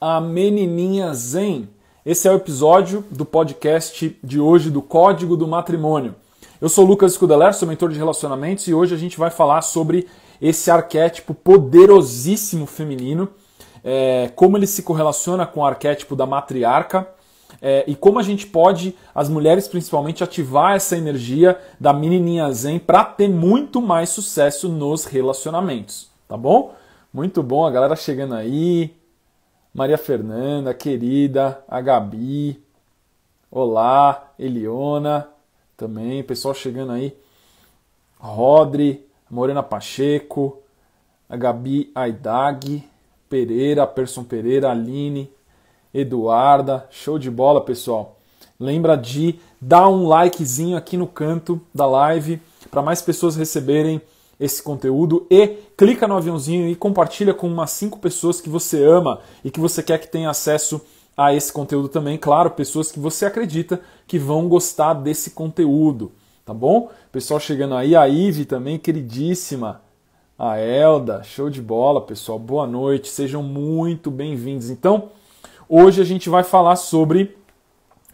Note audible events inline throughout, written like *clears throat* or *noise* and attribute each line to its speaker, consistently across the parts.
Speaker 1: a menininha Zen. Esse é o episódio do podcast de hoje do Código do Matrimônio. Eu sou Lucas Scudeler, sou mentor de relacionamentos e hoje a gente vai falar sobre esse arquétipo poderosíssimo feminino, é, como ele se correlaciona com o arquétipo da matriarca é, e como a gente pode, as mulheres principalmente, ativar essa energia da menininha Zen para ter muito mais sucesso nos relacionamentos, tá bom? Muito bom, a galera chegando aí, Maria Fernanda, querida, a Gabi, olá, Eliona, também, pessoal chegando aí, Rodri, Morena Pacheco, a Gabi Aidag, Pereira, Person Pereira, Aline, Eduarda, show de bola, pessoal. Lembra de dar um likezinho aqui no canto da live para mais pessoas receberem esse conteúdo e clica no aviãozinho e compartilha com umas cinco pessoas que você ama e que você quer que tenha acesso a esse conteúdo também, claro, pessoas que você acredita que vão gostar desse conteúdo, tá bom? Pessoal chegando aí, a Ive também, queridíssima, a Elda, show de bola, pessoal, boa noite, sejam muito bem-vindos. Então, hoje a gente vai falar sobre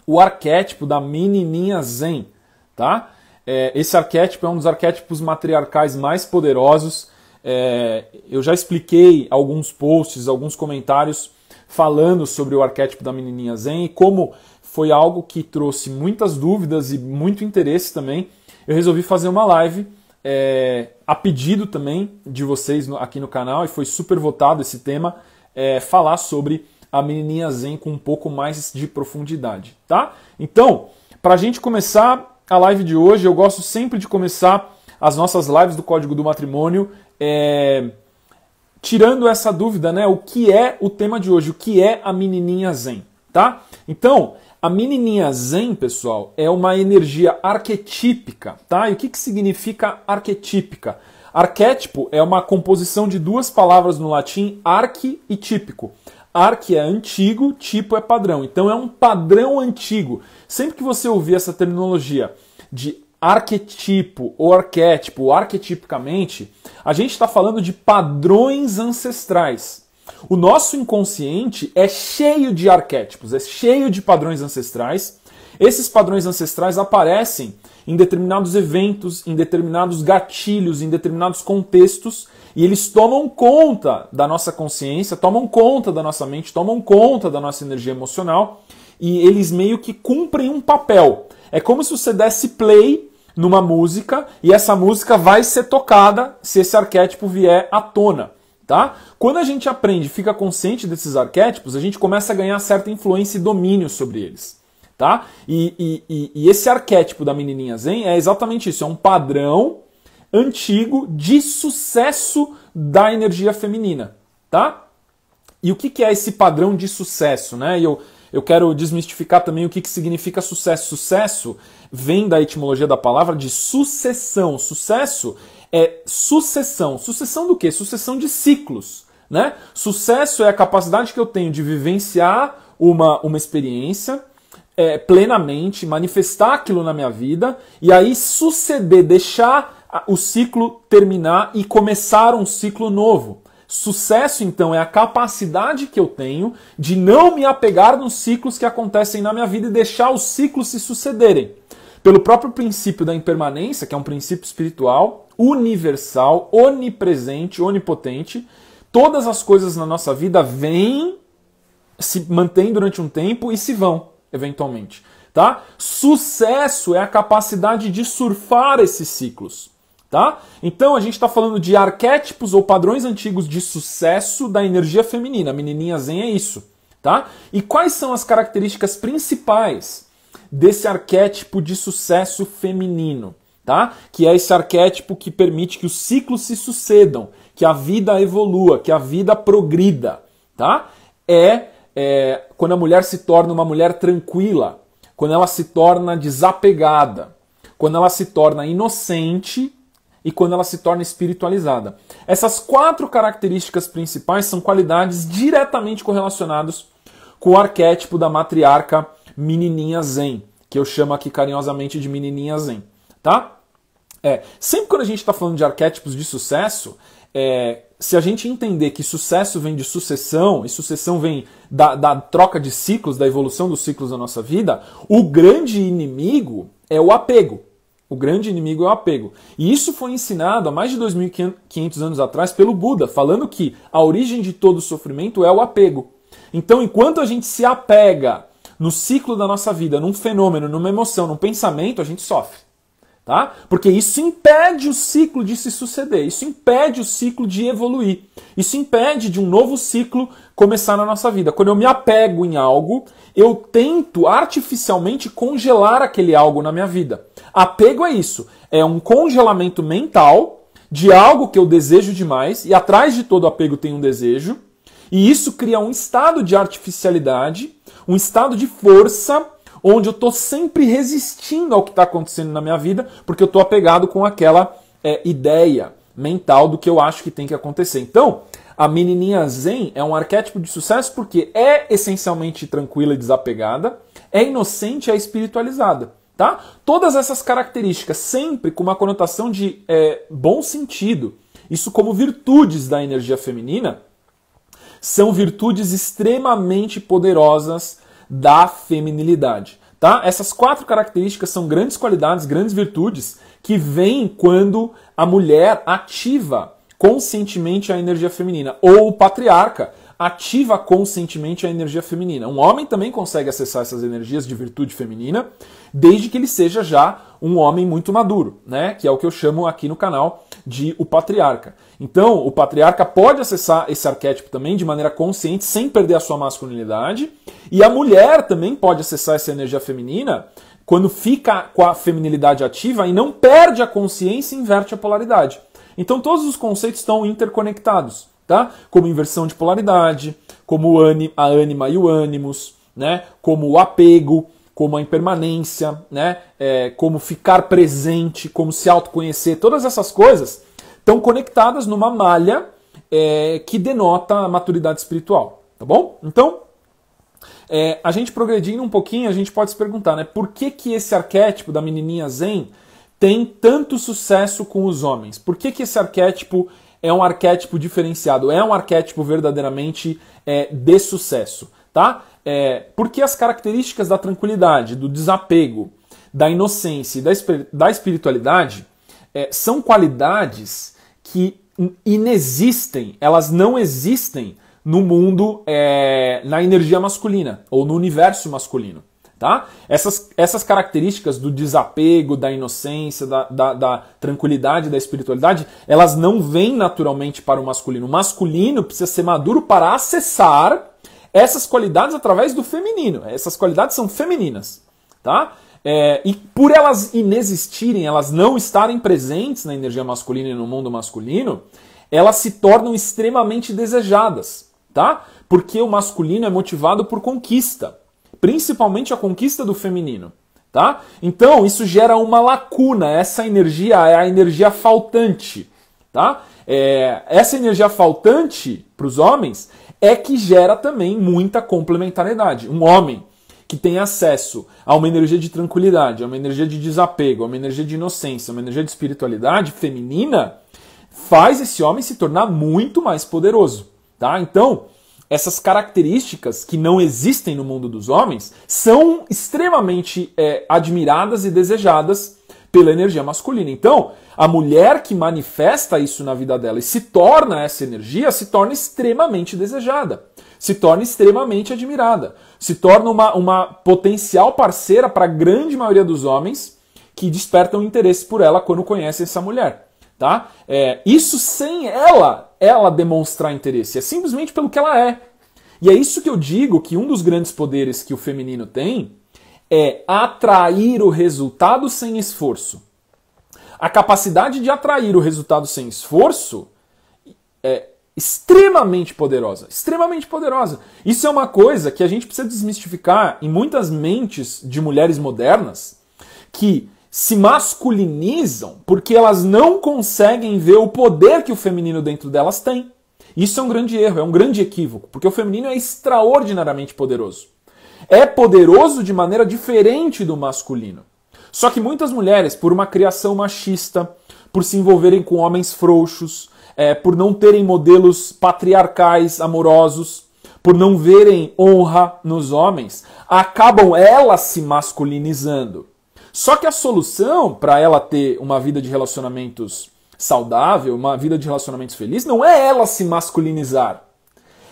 Speaker 1: o arquétipo da menininha Zen, tá? É, esse arquétipo é um dos arquétipos matriarcais mais poderosos. É, eu já expliquei alguns posts, alguns comentários falando sobre o arquétipo da menininha Zen e como foi algo que trouxe muitas dúvidas e muito interesse também. Eu resolvi fazer uma live é, a pedido também de vocês aqui no canal e foi super votado esse tema é, falar sobre a menininha Zen com um pouco mais de profundidade, tá? Então, para a gente começar, a live de hoje. Eu gosto sempre de começar as nossas lives do Código do Matrimônio é, tirando essa dúvida, né? O que é o tema de hoje? O que é a menininha zen, tá? Então, a menininha zen, pessoal, é uma energia arquetípica, tá? E o que, que significa arquetípica? Arquétipo é uma composição de duas palavras no latim, arque e típico. Arque é antigo, tipo é padrão. Então é um padrão antigo. Sempre que você ouvir essa terminologia, de arquetipo ou arquétipo, ou arquetipicamente, a gente está falando de padrões ancestrais. O nosso inconsciente é cheio de arquétipos, é cheio de padrões ancestrais. Esses padrões ancestrais aparecem em determinados eventos, em determinados gatilhos, em determinados contextos, e eles tomam conta da nossa consciência, tomam conta da nossa mente, tomam conta da nossa energia emocional, e eles meio que cumprem um papel. É como se você desse play numa música e essa música vai ser tocada se esse arquétipo vier à tona, tá? Quando a gente aprende, fica consciente desses arquétipos, a gente começa a ganhar certa influência e domínio sobre eles, tá? E, e, e, e esse arquétipo da menininha Zen é exatamente isso, é um padrão antigo de sucesso da energia feminina, tá? E o que, que é esse padrão de sucesso, né? E eu eu quero desmistificar também o que, que significa sucesso. Sucesso vem da etimologia da palavra de sucessão. Sucesso é sucessão. Sucessão do quê? Sucessão de ciclos. Né? Sucesso é a capacidade que eu tenho de vivenciar uma, uma experiência é, plenamente, manifestar aquilo na minha vida e aí suceder, deixar o ciclo terminar e começar um ciclo novo. Sucesso, então, é a capacidade que eu tenho de não me apegar nos ciclos que acontecem na minha vida e deixar os ciclos se sucederem. Pelo próprio princípio da impermanência, que é um princípio espiritual, universal, onipresente, onipotente, todas as coisas na nossa vida vêm, se mantêm durante um tempo e se vão, eventualmente. Tá? Sucesso é a capacidade de surfar esses ciclos. Tá? Então a gente está falando de arquétipos ou padrões antigos de sucesso da energia feminina. A menininha zen é isso. Tá? E quais são as características principais desse arquétipo de sucesso feminino? Tá? Que é esse arquétipo que permite que os ciclos se sucedam, que a vida evolua, que a vida progrida, tá? É, é quando a mulher se torna uma mulher tranquila, quando ela se torna desapegada, quando ela se torna inocente e quando ela se torna espiritualizada. Essas quatro características principais são qualidades diretamente correlacionadas com o arquétipo da matriarca menininha zen, que eu chamo aqui carinhosamente de menininha zen, tá? É, sempre quando a gente está falando de arquétipos de sucesso, é, se a gente entender que sucesso vem de sucessão, e sucessão vem da, da troca de ciclos, da evolução dos ciclos da nossa vida, o grande inimigo é o apego. O grande inimigo é o apego. E isso foi ensinado há mais de 2.500 anos atrás pelo Buda, falando que a origem de todo sofrimento é o apego. Então, enquanto a gente se apega no ciclo da nossa vida, num fenômeno, numa emoção, num pensamento, a gente sofre. Tá? Porque isso impede o ciclo de se suceder, isso impede o ciclo de evoluir, isso impede de um novo ciclo começar na nossa vida. Quando eu me apego em algo, eu tento artificialmente congelar aquele algo na minha vida. Apego é isso, é um congelamento mental de algo que eu desejo demais, e atrás de todo apego tem um desejo, e isso cria um estado de artificialidade, um estado de força, onde eu estou sempre resistindo ao que está acontecendo na minha vida, porque eu estou apegado com aquela é, ideia mental do que eu acho que tem que acontecer. Então, a menininha zen é um arquétipo de sucesso porque é essencialmente tranquila e desapegada, é inocente e é espiritualizada. Tá? Todas essas características sempre com uma conotação de é, bom sentido. Isso como virtudes da energia feminina são virtudes extremamente poderosas da feminilidade. Tá? Essas quatro características são grandes qualidades, grandes virtudes que vêm quando a mulher ativa conscientemente a energia feminina. Ou o patriarca ativa conscientemente a energia feminina. Um homem também consegue acessar essas energias de virtude feminina, desde que ele seja já um homem muito maduro, né? Que é o que eu chamo aqui no canal de o patriarca. Então, o patriarca pode acessar esse arquétipo também de maneira consciente, sem perder a sua masculinidade, e a mulher também pode acessar essa energia feminina quando fica com a feminilidade ativa e não perde a consciência e inverte a polaridade. Então todos os conceitos estão interconectados, tá? Como inversão de polaridade, como a ânima e o ânimos, né? Como o apego, como a impermanência, né? É, como ficar presente, como se autoconhecer, todas essas coisas estão conectadas numa malha é, que denota a maturidade espiritual, tá bom? Então, é, a gente progredindo um pouquinho, a gente pode se perguntar, né? Por que, que esse arquétipo da menininha Zen tem tanto sucesso com os homens? Por que, que esse arquétipo é um arquétipo diferenciado? É um arquétipo verdadeiramente é, de sucesso, tá? É, porque as características da tranquilidade, do desapego, da inocência e da, da espiritualidade é, são qualidades que inexistem, elas não existem no mundo, é, na energia masculina ou no universo masculino. Tá? Essas, essas características do desapego, da inocência, da, da, da tranquilidade, da espiritualidade, elas não vêm naturalmente para o masculino. O masculino precisa ser maduro para acessar essas qualidades através do feminino. Essas qualidades são femininas, tá? É, e por elas inexistirem, elas não estarem presentes na energia masculina e no mundo masculino, elas se tornam extremamente desejadas, tá? Porque o masculino é motivado por conquista principalmente a conquista do feminino. Tá? Então, isso gera uma lacuna, essa energia é a energia faltante. Tá? É, essa energia faltante para os homens é que gera também muita complementariedade. Um homem que tem acesso a uma energia de tranquilidade, a uma energia de desapego, a uma energia de inocência, a uma energia de espiritualidade feminina, faz esse homem se tornar muito mais poderoso. Tá? Então, essas características que não existem no mundo dos homens são extremamente é, admiradas e desejadas pela energia masculina. Então, a mulher que manifesta isso na vida dela e se torna essa energia, se torna extremamente desejada, se torna extremamente admirada, se torna uma, uma potencial parceira para a grande maioria dos homens que despertam interesse por ela quando conhecem essa mulher tá? É, isso sem ela, ela demonstrar interesse. É simplesmente pelo que ela é. E é isso que eu digo que um dos grandes poderes que o feminino tem é atrair o resultado sem esforço. A capacidade de atrair o resultado sem esforço é extremamente poderosa, extremamente poderosa. Isso é uma coisa que a gente precisa desmistificar em muitas mentes de mulheres modernas que se masculinizam porque elas não conseguem ver o poder que o feminino dentro delas tem. Isso é um grande erro, é um grande equívoco, porque o feminino é extraordinariamente poderoso. É poderoso de maneira diferente do masculino. Só que muitas mulheres, por uma criação machista, por se envolverem com homens frouxos, é, por não terem modelos patriarcais amorosos, por não verem honra nos homens, acabam elas se masculinizando. Só que a solução para ela ter uma vida de relacionamentos saudável, uma vida de relacionamentos feliz, não é ela se masculinizar.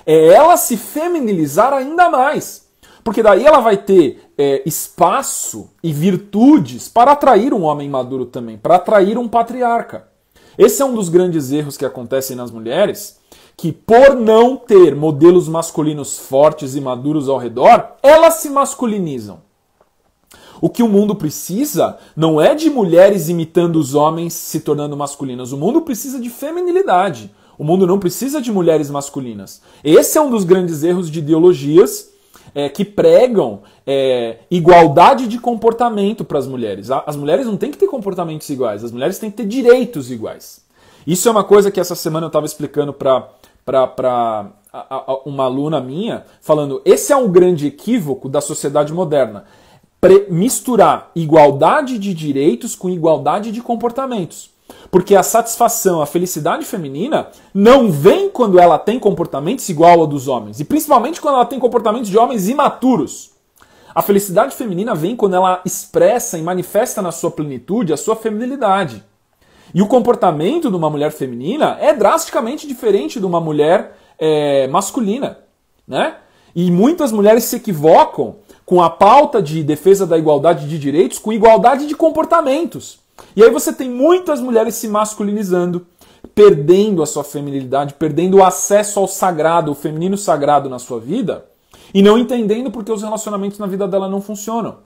Speaker 1: É ela se feminilizar ainda mais. Porque daí ela vai ter é, espaço e virtudes para atrair um homem maduro também, para atrair um patriarca. Esse é um dos grandes erros que acontecem nas mulheres, que por não ter modelos masculinos fortes e maduros ao redor, elas se masculinizam. O que o mundo precisa não é de mulheres imitando os homens se tornando masculinas. O mundo precisa de feminilidade. O mundo não precisa de mulheres masculinas. Esse é um dos grandes erros de ideologias é, que pregam é, igualdade de comportamento para as mulheres. As mulheres não têm que ter comportamentos iguais, as mulheres têm que ter direitos iguais. Isso é uma coisa que essa semana eu estava explicando para uma aluna minha, falando: esse é um grande equívoco da sociedade moderna misturar igualdade de direitos com igualdade de comportamentos. Porque a satisfação, a felicidade feminina não vem quando ela tem comportamentos igual ao dos homens, e principalmente quando ela tem comportamentos de homens imaturos. A felicidade feminina vem quando ela expressa e manifesta na sua plenitude a sua feminilidade. E o comportamento de uma mulher feminina é drasticamente diferente de uma mulher é, masculina. Né? E muitas mulheres se equivocam com a pauta de defesa da igualdade de direitos, com igualdade de comportamentos. E aí você tem muitas mulheres se masculinizando, perdendo a sua feminilidade, perdendo o acesso ao sagrado, o feminino sagrado na sua vida, e não entendendo porque os relacionamentos na vida dela não funcionam.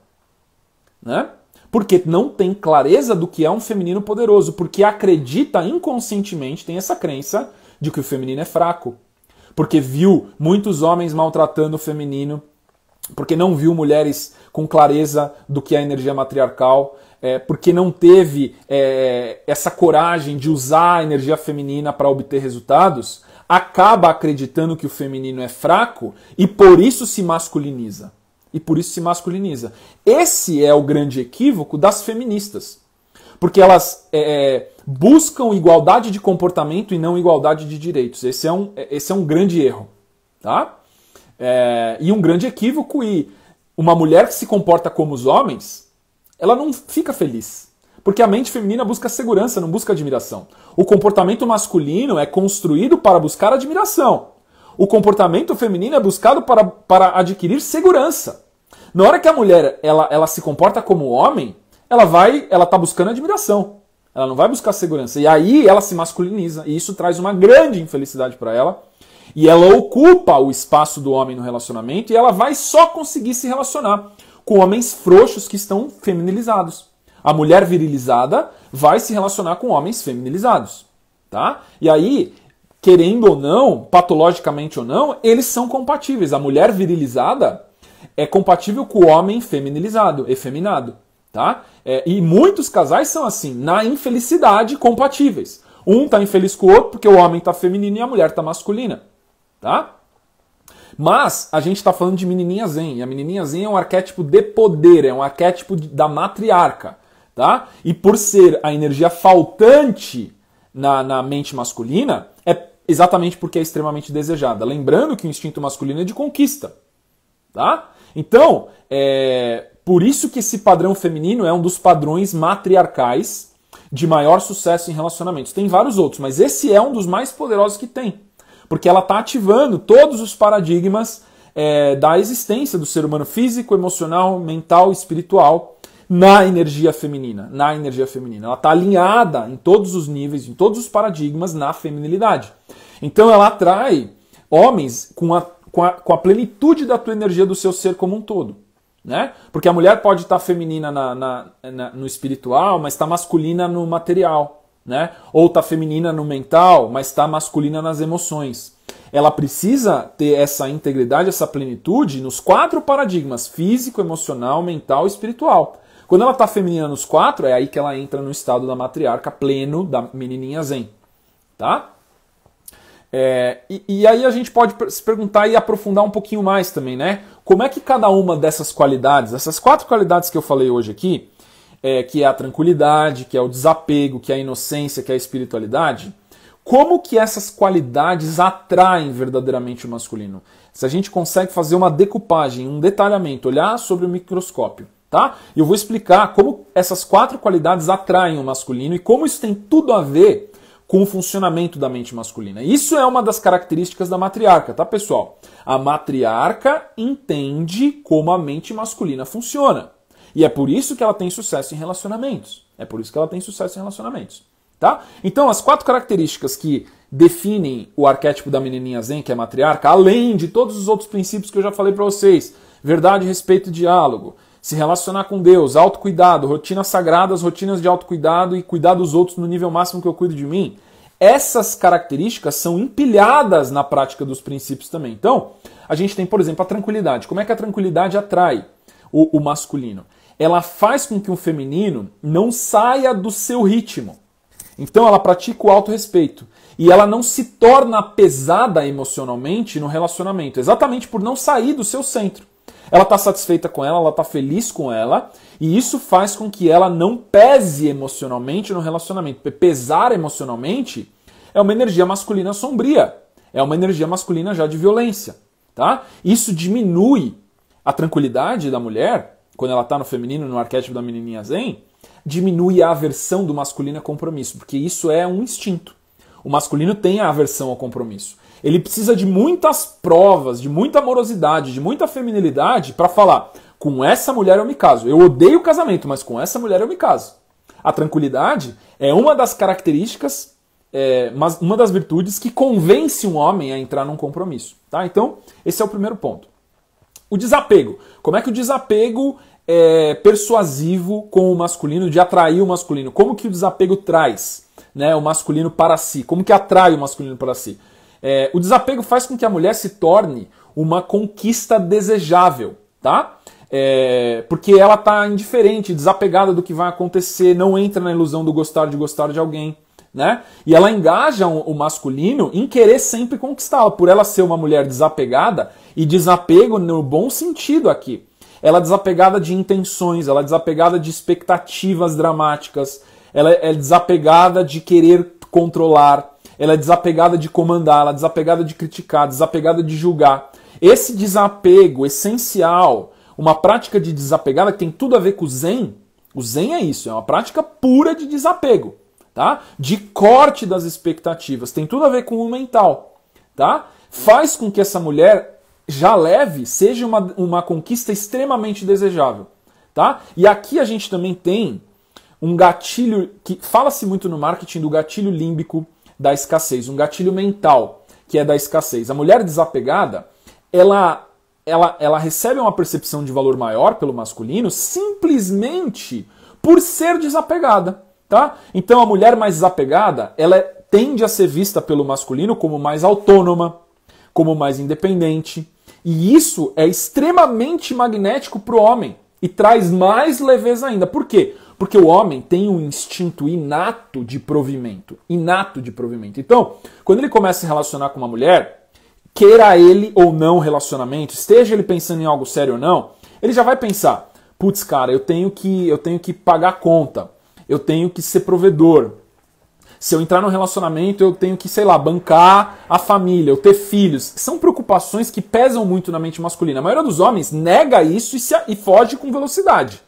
Speaker 1: Né? Porque não tem clareza do que é um feminino poderoso, porque acredita inconscientemente, tem essa crença de que o feminino é fraco. Porque viu muitos homens maltratando o feminino, porque não viu mulheres com clareza do que é a energia matriarcal, é, porque não teve é, essa coragem de usar a energia feminina para obter resultados, acaba acreditando que o feminino é fraco e por isso se masculiniza. E por isso se masculiniza. Esse é o grande equívoco das feministas. Porque elas é, é buscam igualdade de comportamento e não igualdade de direitos. Esse é um, é, esse é um grande erro. Tá? É, e um grande equívoco e uma mulher que se comporta como os homens, ela não fica feliz. Porque a mente feminina busca segurança, não busca admiração. O comportamento masculino é construído para buscar admiração. O comportamento feminino é buscado para, para adquirir segurança. Na hora que a mulher ela, ela se comporta como homem, ela vai, ela está buscando admiração. Ela não vai buscar segurança. E aí ela se masculiniza. E isso traz uma grande infelicidade para ela e ela ocupa o espaço do homem no relacionamento e ela vai só conseguir se relacionar com homens frouxos que estão feminilizados. A mulher virilizada vai se relacionar com homens feminilizados, tá? E aí, querendo ou não, patologicamente ou não, eles são compatíveis. A mulher virilizada é compatível com o homem feminilizado, efeminado, tá? É, e muitos casais são assim, na infelicidade, compatíveis. Um tá infeliz com o outro porque o homem tá feminino e a mulher tá masculina tá? Mas a gente está falando de menininha zen, e a menininha zen é um arquétipo de poder, é um arquétipo da matriarca, tá? E por ser a energia faltante na, na mente masculina, é exatamente porque é extremamente desejada. Lembrando que o instinto masculino é de conquista, tá? Então, é por isso que esse padrão feminino é um dos padrões matriarcais de maior sucesso em relacionamentos. Tem vários outros, mas esse é um dos mais poderosos que tem. Porque ela está ativando todos os paradigmas é, da existência do ser humano físico, emocional, mental, espiritual na energia feminina, na energia feminina. Ela está alinhada em todos os níveis, em todos os paradigmas na feminilidade. Então ela atrai homens com a, com a, com a plenitude da tua energia do seu ser como um todo. Né? Porque a mulher pode estar tá feminina na, na, na, no espiritual, mas está masculina no material né? Ou tá feminina no mental, mas tá masculina nas emoções. Ela precisa ter essa integridade, essa plenitude nos quatro paradigmas: físico, emocional, mental e espiritual. Quando ela tá feminina nos quatro, é aí que ela entra no estado da matriarca pleno, da menininha zen, tá? É, e, e, aí a gente pode se perguntar e aprofundar um pouquinho mais também, né? Como é que cada uma dessas qualidades, essas quatro qualidades que eu falei hoje aqui, é, que é a tranquilidade, que é o desapego, que é a inocência, que é a espiritualidade, como que essas qualidades atraem verdadeiramente o masculino? Se a gente consegue fazer uma decupagem, um detalhamento, olhar sobre o microscópio, tá? Eu vou explicar como essas quatro qualidades atraem o masculino e como isso tem tudo a ver com o funcionamento da mente masculina. Isso é uma das características da matriarca, tá, pessoal? A matriarca entende como a mente masculina funciona. E é por isso que ela tem sucesso em relacionamentos. É por isso que ela tem sucesso em relacionamentos. Tá? Então, as quatro características que definem o arquétipo da menininha Zen, que é matriarca, além de todos os outros princípios que eu já falei para vocês: verdade, respeito e diálogo, se relacionar com Deus, autocuidado, rotinas sagradas, rotinas de autocuidado e cuidar dos outros no nível máximo que eu cuido de mim. Essas características são empilhadas na prática dos princípios também. Então, a gente tem, por exemplo, a tranquilidade. Como é que a tranquilidade atrai o, o masculino? ela faz com que o feminino não saia do seu ritmo. Então ela pratica o autorrespeito. E ela não se torna pesada emocionalmente no relacionamento, exatamente por não sair do seu centro. Ela está satisfeita com ela, ela está feliz com ela, e isso faz com que ela não pese emocionalmente no relacionamento. Pesar emocionalmente é uma energia masculina sombria, é uma energia masculina já de violência. Tá? Isso diminui a tranquilidade da mulher quando ela está no feminino, no arquétipo da menininha zen, diminui a aversão do masculino a compromisso, porque isso é um instinto. O masculino tem a aversão ao compromisso. Ele precisa de muitas provas, de muita amorosidade, de muita feminilidade para falar: com essa mulher eu me caso. Eu odeio o casamento, mas com essa mulher eu me caso. A tranquilidade é uma das características, é, uma das virtudes que convence um homem a entrar num compromisso. Tá? Então, esse é o primeiro ponto. O desapego. Como é que o desapego é persuasivo com o masculino, de atrair o masculino? Como que o desapego traz né, o masculino para si? Como que atrai o masculino para si? É, o desapego faz com que a mulher se torne uma conquista desejável, tá? É, porque ela tá indiferente, desapegada do que vai acontecer, não entra na ilusão do gostar de gostar de alguém, né? E ela engaja o masculino em querer sempre conquistá-la. Por ela ser uma mulher desapegada, e desapego no bom sentido aqui. Ela é desapegada de intenções, ela é desapegada de expectativas dramáticas, ela é, é desapegada de querer controlar, ela é desapegada de comandar, ela é desapegada de criticar, desapegada de julgar. Esse desapego essencial, uma prática de desapegada que tem tudo a ver com o Zen, o Zen é isso, é uma prática pura de desapego, tá? De corte das expectativas, tem tudo a ver com o mental, tá? Faz com que essa mulher já leve seja uma, uma conquista extremamente desejável. Tá? E aqui a gente também tem um gatilho que fala-se muito no marketing do gatilho límbico da escassez, um gatilho mental que é da escassez. A mulher desapegada, ela ela, ela recebe uma percepção de valor maior pelo masculino simplesmente por ser desapegada, tá? Então a mulher mais desapegada, ela tende a ser vista pelo masculino como mais autônoma, como mais independente, e isso é extremamente magnético para o homem e traz mais leveza ainda. Por quê? Porque o homem tem um instinto inato de provimento, inato de provimento. Então, quando ele começa a se relacionar com uma mulher, queira ele ou não relacionamento, esteja ele pensando em algo sério ou não, ele já vai pensar: putz, cara, eu tenho que eu tenho que pagar conta, eu tenho que ser provedor, se eu entrar num relacionamento, eu tenho que, sei lá, bancar a família, eu ter filhos. São preocupações que pesam muito na mente masculina. A maioria dos homens nega isso e, se, e foge com velocidade.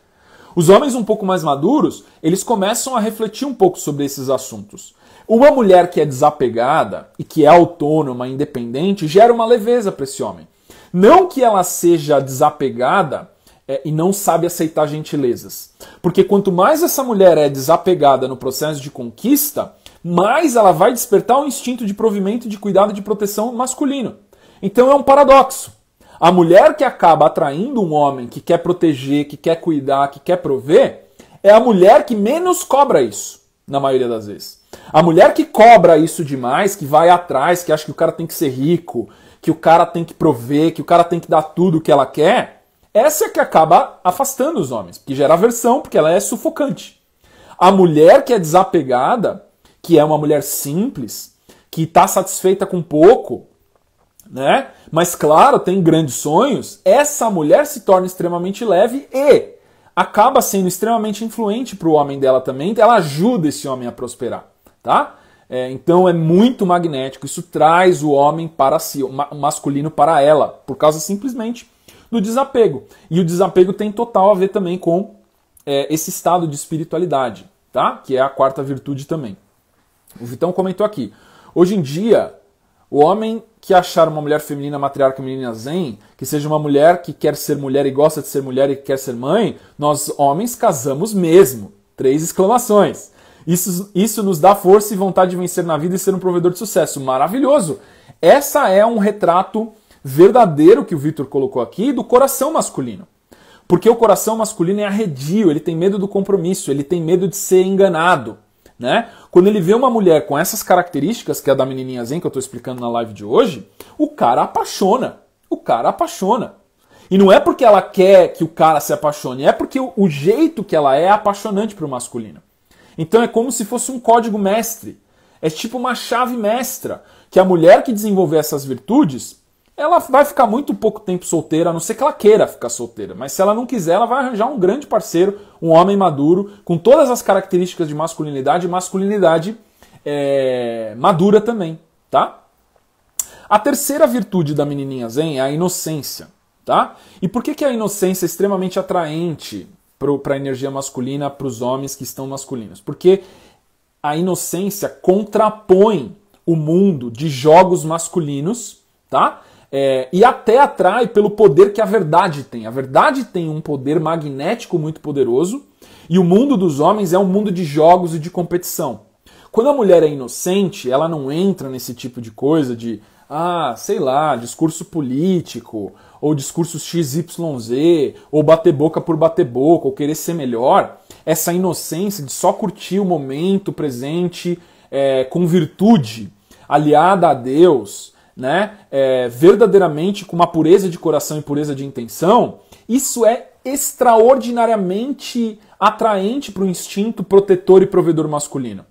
Speaker 1: Os homens um pouco mais maduros, eles começam a refletir um pouco sobre esses assuntos. Uma mulher que é desapegada e que é autônoma, independente, gera uma leveza para esse homem. Não que ela seja desapegada é, e não sabe aceitar gentilezas. Porque quanto mais essa mulher é desapegada no processo de conquista, mais ela vai despertar o instinto de provimento, de cuidado e de proteção masculino. Então é um paradoxo. A mulher que acaba atraindo um homem que quer proteger, que quer cuidar, que quer prover, é a mulher que menos cobra isso, na maioria das vezes. A mulher que cobra isso demais, que vai atrás, que acha que o cara tem que ser rico, que o cara tem que prover, que o cara tem que dar tudo o que ela quer, essa é que acaba afastando os homens, porque gera aversão, porque ela é sufocante. A mulher que é desapegada, que é uma mulher simples, que está satisfeita com pouco, né? Mas claro, tem grandes sonhos. Essa mulher se torna extremamente leve e acaba sendo extremamente influente para o homem dela também. Então ela ajuda esse homem a prosperar, tá? É, então é muito magnético. Isso traz o homem para si, o masculino para ela, por causa simplesmente do desapego. E o desapego tem total a ver também com é, esse estado de espiritualidade, tá? Que é a quarta virtude também. O Vitão comentou aqui. Hoje em dia, o homem que achar uma mulher feminina matriarca menina zen, que seja uma mulher que quer ser mulher e gosta de ser mulher e quer ser mãe, nós homens casamos mesmo. Três exclamações. Isso, isso nos dá força e vontade de vencer na vida e ser um provedor de sucesso. Maravilhoso! Essa é um retrato verdadeiro que o Victor colocou aqui do coração masculino. Porque o coração masculino é arredio, ele tem medo do compromisso, ele tem medo de ser enganado. Né? Quando ele vê uma mulher com essas características, que é a da menininha Zen que eu estou explicando na live de hoje, o cara apaixona. O cara apaixona. E não é porque ela quer que o cara se apaixone, é porque o jeito que ela é é apaixonante para o masculino. Então é como se fosse um código mestre. É tipo uma chave mestra que a mulher que desenvolver essas virtudes, ela vai ficar muito pouco tempo solteira, a não ser que ela queira ficar solteira. Mas se ela não quiser, ela vai arranjar um grande parceiro, um homem maduro, com todas as características de masculinidade, masculinidade é, madura também, tá? A terceira virtude da menininha Zen é a inocência, tá? E por que, que a inocência é extremamente atraente para a energia masculina, para os homens que estão masculinos? Porque a inocência contrapõe o mundo de jogos masculinos, tá? É, e até atrai pelo poder que a verdade tem. A verdade tem um poder magnético muito poderoso e o mundo dos homens é um mundo de jogos e de competição. Quando a mulher é inocente, ela não entra nesse tipo de coisa de, ah, sei lá, discurso político, ou discurso XYZ, ou bater boca por bater boca, ou querer ser melhor. Essa inocência de só curtir o momento presente é, com virtude, aliada a Deus, né, é, verdadeiramente com uma pureza de coração e pureza de intenção, isso é extraordinariamente atraente para o instinto protetor e provedor masculino.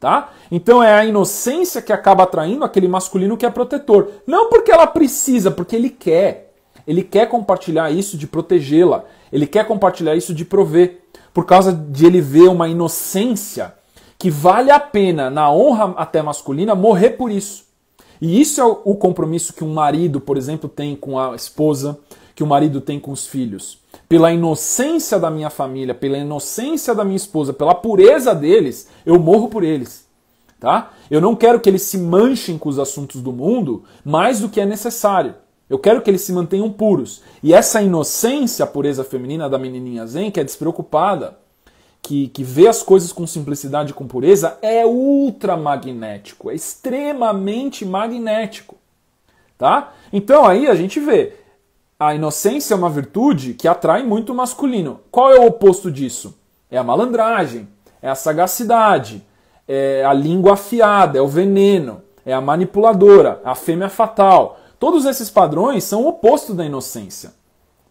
Speaker 1: Tá? Então é a inocência que acaba atraindo aquele masculino que é protetor. Não porque ela precisa, porque ele quer. Ele quer compartilhar isso de protegê-la. Ele quer compartilhar isso de prover. Por causa de ele ver uma inocência que vale a pena, na honra até masculina, morrer por isso. E isso é o compromisso que um marido, por exemplo, tem com a esposa, que o marido tem com os filhos. Pela inocência da minha família, pela inocência da minha esposa, pela pureza deles, eu morro por eles. Tá? Eu não quero que eles se manchem com os assuntos do mundo mais do que é necessário. Eu quero que eles se mantenham puros. E essa inocência, a pureza feminina da menininha Zen, que é despreocupada, que, que vê as coisas com simplicidade e com pureza, é ultramagnético, é extremamente magnético. Tá? Então aí a gente vê, a inocência é uma virtude que atrai muito o masculino. Qual é o oposto disso? É a malandragem, é a sagacidade, é a língua afiada, é o veneno, é a manipuladora, a fêmea fatal. Todos esses padrões são o oposto da inocência,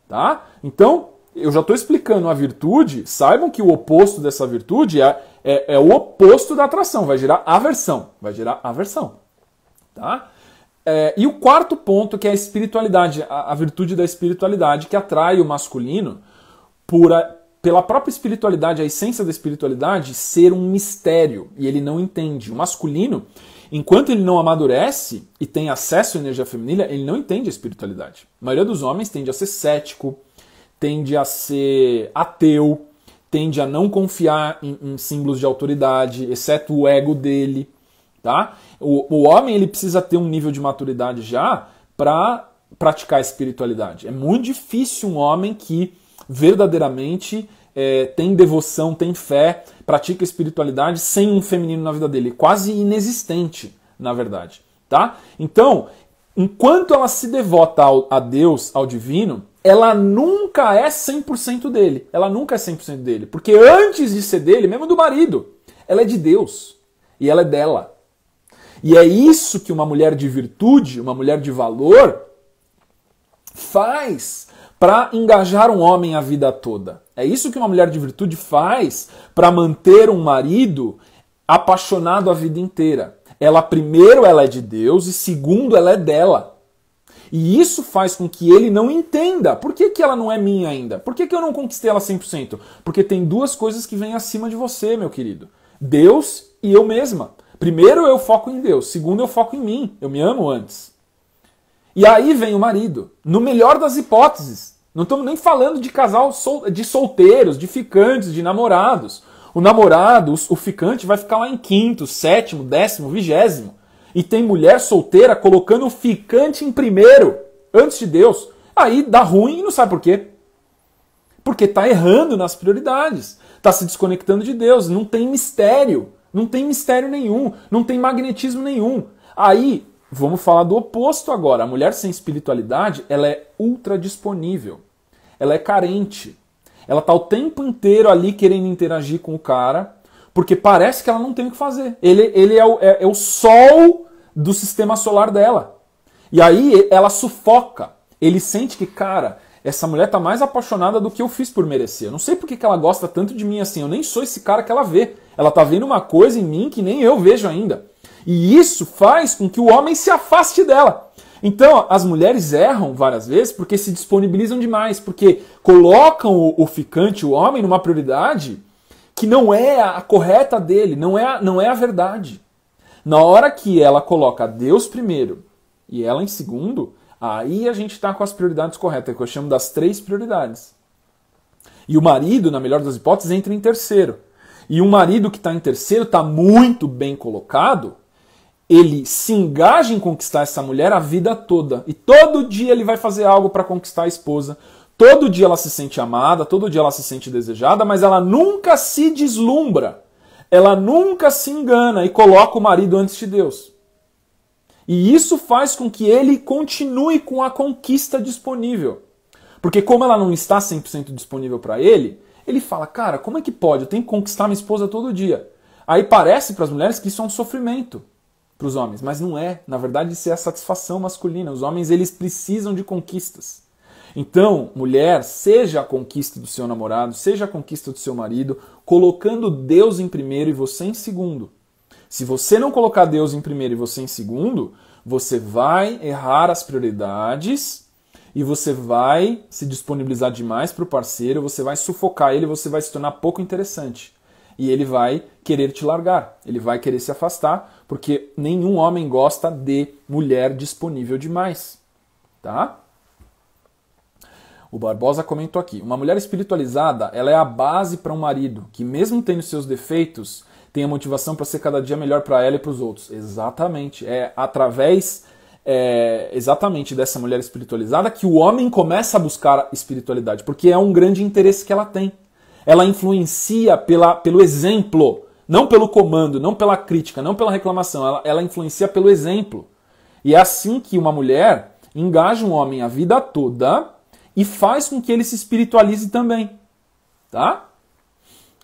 Speaker 1: tá? Então, eu já estou explicando a virtude, saibam que o oposto dessa virtude é, é, é, o oposto da atração, vai gerar aversão. Vai gerar aversão. Tá? É, e o quarto ponto, que é a espiritualidade, a, a virtude da espiritualidade, que atrai o masculino por a, pela própria espiritualidade, a essência da espiritualidade, ser um mistério e ele não entende. O masculino, enquanto ele não amadurece e tem acesso à energia feminina, ele não entende a espiritualidade. A maioria dos homens tende a ser cético tende a ser ateu, tende a não confiar em, em símbolos de autoridade, exceto o ego dele, tá? O, o homem ele precisa ter um nível de maturidade já para praticar a espiritualidade. É muito difícil um homem que verdadeiramente é, tem devoção, tem fé, pratica espiritualidade sem um feminino na vida dele, quase inexistente, na verdade, tá? Então, enquanto ela se devota ao, a Deus, ao divino, ela nunca é 100% dele. Ela nunca é 100% dele. Porque antes de ser dele, mesmo do marido, ela é de Deus. E ela é dela. E é isso que uma mulher de virtude, uma mulher de valor, faz para engajar um homem a vida toda. É isso que uma mulher de virtude faz para manter um marido apaixonado a vida inteira. Ela primeiro ela é de Deus e segundo ela é dela. E isso faz com que ele não entenda por que, que ela não é minha ainda, por que, que eu não conquistei ela 100%. Porque tem duas coisas que vêm acima de você, meu querido: Deus e eu mesma. Primeiro eu foco em Deus, segundo eu foco em mim, eu me amo antes. E aí vem o marido, no melhor das hipóteses. Não estamos nem falando de casal sol, de solteiros, de ficantes, de namorados. O namorado, o, o ficante vai ficar lá em quinto, sétimo, décimo, vigésimo e tem mulher solteira colocando o ficante em primeiro, antes de Deus, aí dá ruim e não sabe por quê. Porque está errando nas prioridades, está se desconectando de Deus, não tem mistério, não tem mistério nenhum, não tem magnetismo nenhum. Aí, vamos falar do oposto agora. A mulher sem espiritualidade, ela é ultra disponível. Ela é carente. Ela tá o tempo inteiro ali querendo interagir com o cara, porque parece que ela não tem o que fazer. Ele, ele é, o, é, é o sol do sistema solar dela. E aí ela sufoca. Ele sente que, cara, essa mulher tá mais apaixonada do que eu fiz por merecer. Eu não sei por que ela gosta tanto de mim assim. Eu nem sou esse cara que ela vê. Ela tá vendo uma coisa em mim que nem eu vejo ainda. E isso faz com que o homem se afaste dela. Então, as mulheres erram várias vezes porque se disponibilizam demais, porque colocam o, o ficante, o homem, numa prioridade que não é a correta dele, não é a, não é a verdade. Na hora que ela coloca Deus primeiro e ela em segundo, aí a gente está com as prioridades corretas, que eu chamo das três prioridades. E o marido, na melhor das hipóteses, entra em terceiro. E um marido que está em terceiro, está muito bem colocado, ele se engaja em conquistar essa mulher a vida toda. E todo dia ele vai fazer algo para conquistar a esposa. Todo dia ela se sente amada, todo dia ela se sente desejada, mas ela nunca se deslumbra ela nunca se engana e coloca o marido antes de Deus. E isso faz com que ele continue com a conquista disponível. Porque como ela não está 100% disponível para ele, ele fala: "Cara, como é que pode? Eu tenho que conquistar minha esposa todo dia". Aí parece para as mulheres que isso é um sofrimento para os homens, mas não é. Na verdade, isso é a satisfação masculina. Os homens eles precisam de conquistas. Então, mulher, seja a conquista do seu namorado, seja a conquista do seu marido, colocando Deus em primeiro e você em segundo. Se você não colocar Deus em primeiro e você em segundo, você vai errar as prioridades e você vai se disponibilizar demais para o parceiro, você vai sufocar ele, você vai se tornar pouco interessante. E ele vai querer te largar, ele vai querer se afastar, porque nenhum homem gosta de mulher disponível demais. Tá? O Barbosa comentou aqui: uma mulher espiritualizada, ela é a base para um marido que, mesmo tendo seus defeitos, tem a motivação para ser cada dia melhor para ela e para os outros. Exatamente. É através é, exatamente dessa mulher espiritualizada que o homem começa a buscar espiritualidade, porque é um grande interesse que ela tem. Ela influencia pela, pelo exemplo, não pelo comando, não pela crítica, não pela reclamação. Ela, ela influencia pelo exemplo. E é assim que uma mulher engaja um homem a vida toda e faz com que ele se espiritualize também. Tá?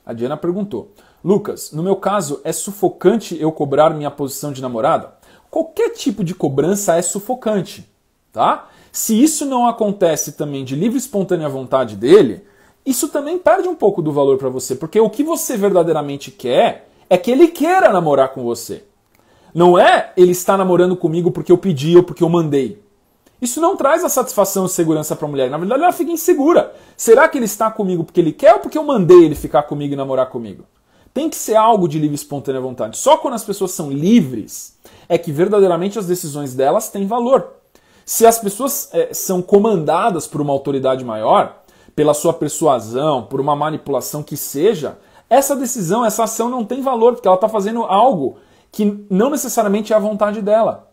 Speaker 1: A Diana perguntou: Lucas, no meu caso, é sufocante eu cobrar minha posição de namorada? Qualquer tipo de cobrança é sufocante, tá? Se isso não acontece também de livre e espontânea vontade dele, isso também perde um pouco do valor para você, porque o que você verdadeiramente quer é que ele queira namorar com você. Não é ele está namorando comigo porque eu pedi ou porque eu mandei. Isso não traz a satisfação e segurança para a mulher. Na verdade, ela fica insegura. Será que ele está comigo porque ele quer ou porque eu mandei ele ficar comigo e namorar comigo? Tem que ser algo de livre espontânea vontade. Só quando as pessoas são livres é que verdadeiramente as decisões delas têm valor. Se as pessoas é, são comandadas por uma autoridade maior, pela sua persuasão, por uma manipulação que seja, essa decisão, essa ação não tem valor, porque ela está fazendo algo que não necessariamente é a vontade dela.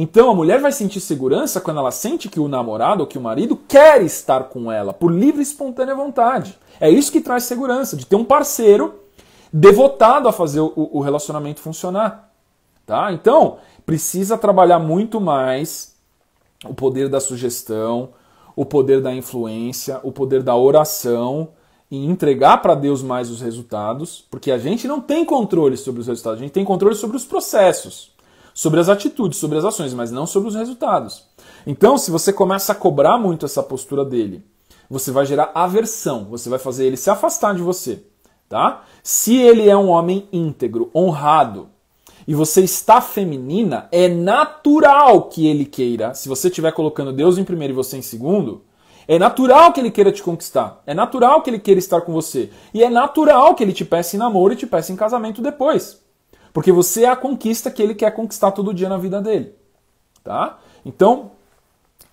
Speaker 1: Então a mulher vai sentir segurança quando ela sente que o namorado ou que o marido quer estar com ela por livre e espontânea vontade. É isso que traz segurança, de ter um parceiro devotado a fazer o, o relacionamento funcionar. Tá? Então, precisa trabalhar muito mais o poder da sugestão, o poder da influência, o poder da oração e entregar para Deus mais os resultados, porque a gente não tem controle sobre os resultados, a gente tem controle sobre os processos sobre as atitudes, sobre as ações, mas não sobre os resultados. Então, se você começa a cobrar muito essa postura dele, você vai gerar aversão, você vai fazer ele se afastar de você, tá? Se ele é um homem íntegro, honrado, e você está feminina, é natural que ele queira, se você estiver colocando Deus em primeiro e você em segundo, é natural que ele queira te conquistar. É natural que ele queira estar com você. E é natural que ele te peça em namoro e te peça em casamento depois. Porque você é a conquista que ele quer conquistar todo dia na vida dele. Tá? Então,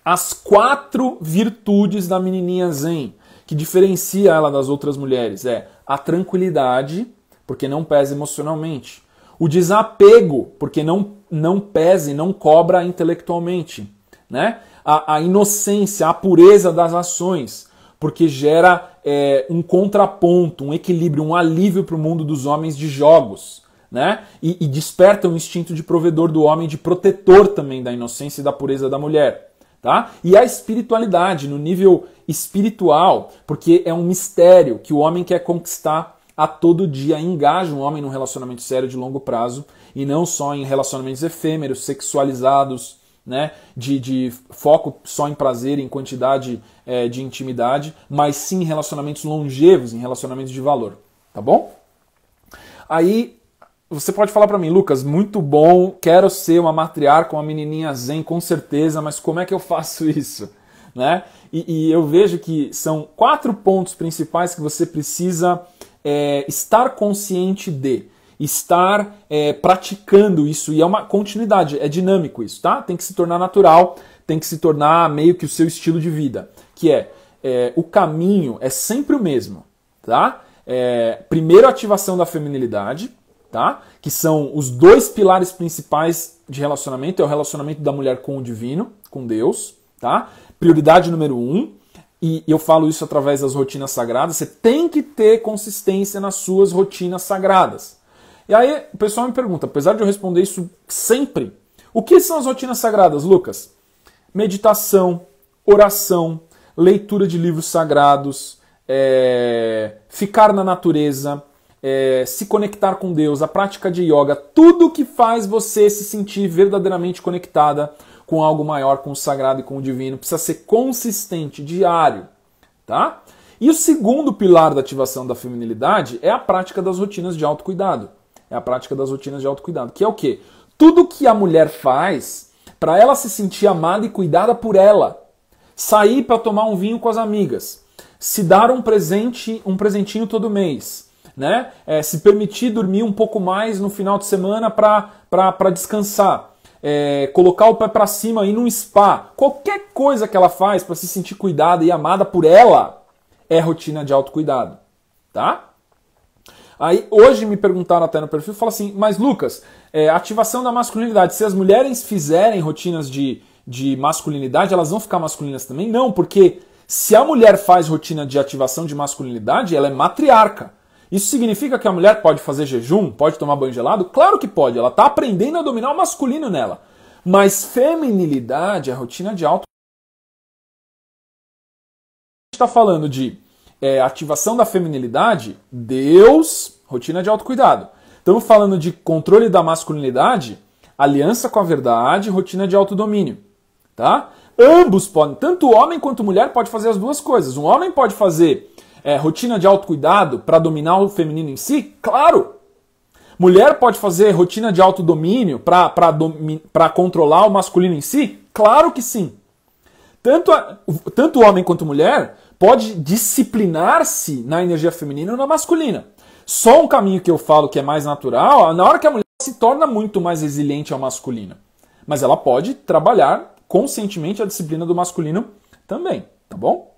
Speaker 1: as quatro virtudes da menininha Zen, que diferencia ela das outras mulheres, é a tranquilidade, porque não pesa emocionalmente. O desapego, porque não, não pesa e não cobra intelectualmente. Né? A, a, inocência, a pureza das ações, porque gera é, um contraponto, um equilíbrio, um alívio para o mundo dos homens de jogos né? E, e desperta o instinto de provedor do homem, de protetor também da inocência e da pureza da mulher. Tá? E a espiritualidade, no nível espiritual, porque é um mistério que o homem quer conquistar a todo dia. Engaja um homem num relacionamento sério de longo prazo e não só em relacionamentos efêmeros, sexualizados, né? De, de foco só em prazer, em quantidade é, de intimidade, mas sim em relacionamentos longevos, em relacionamentos de valor. Tá bom? Aí você pode falar para mim, Lucas, muito bom, quero ser uma matriarca, uma menininha zen, com certeza, mas como é que eu faço *laughs* isso? Né? E, e eu vejo que são quatro pontos principais que você precisa é, estar consciente de, estar é, praticando isso, e é uma continuidade, é dinâmico isso, tá? Tem que se tornar natural, tem que se tornar meio que o seu estilo de vida, que é, é o caminho é sempre o mesmo, tá? É, primeiro ativação da feminilidade, tá? Que são os dois pilares principais de relacionamento: é o relacionamento da mulher com o divino, com Deus, tá? Prioridade número um. E eu falo isso através das rotinas sagradas. Você tem que ter consistência nas suas rotinas sagradas. E aí o pessoal me pergunta, apesar de eu responder isso sempre, o que são as rotinas sagradas, Lucas? Meditação, oração, leitura de livros sagrados, é... ficar na natureza, é, se conectar com Deus, a prática de yoga, tudo que faz você se sentir verdadeiramente conectada com algo maior, com o sagrado e com o divino, precisa ser consistente, diário, tá? E o segundo pilar da ativação da feminilidade é a prática das rotinas de autocuidado. É a prática das rotinas de autocuidado, que é o quê? Tudo que a mulher faz para ela se sentir amada e cuidada por ela. Sair para tomar um vinho com as amigas, se dar um presente, um presentinho todo mês, né? É, se permitir dormir um pouco mais no final de semana para descansar. É, colocar o pé para cima e num spa. Qualquer coisa que ela faz para se sentir cuidada e amada por ela é rotina de autocuidado, tá? Aí hoje me perguntaram até no perfil, fala assim, mas Lucas, é, ativação da masculinidade, se as mulheres fizerem rotinas de, de masculinidade, elas vão ficar masculinas também? Não, porque se a mulher faz rotina de ativação de masculinidade, ela é matriarca. Isso significa que a mulher pode fazer jejum, pode tomar banho gelado? Claro que pode, ela está aprendendo a dominar o masculino nela. Mas feminilidade é rotina de alto. A gente está falando de é, ativação da feminilidade, Deus, rotina de autocuidado. Estamos falando de controle da masculinidade, aliança com a verdade, rotina de autodomínio. Tá? Ambos podem, tanto homem quanto mulher, pode fazer as duas coisas. Um homem pode fazer é, rotina de autocuidado para dominar o feminino em si? Claro! Mulher pode fazer rotina de autodomínio para controlar o masculino em si? Claro que sim! Tanto, a, tanto homem quanto mulher pode disciplinar-se na energia feminina ou na masculina. Só um caminho que eu falo que é mais natural, na hora que a mulher se torna muito mais resiliente ao masculino. Mas ela pode trabalhar conscientemente a disciplina do masculino também, tá bom?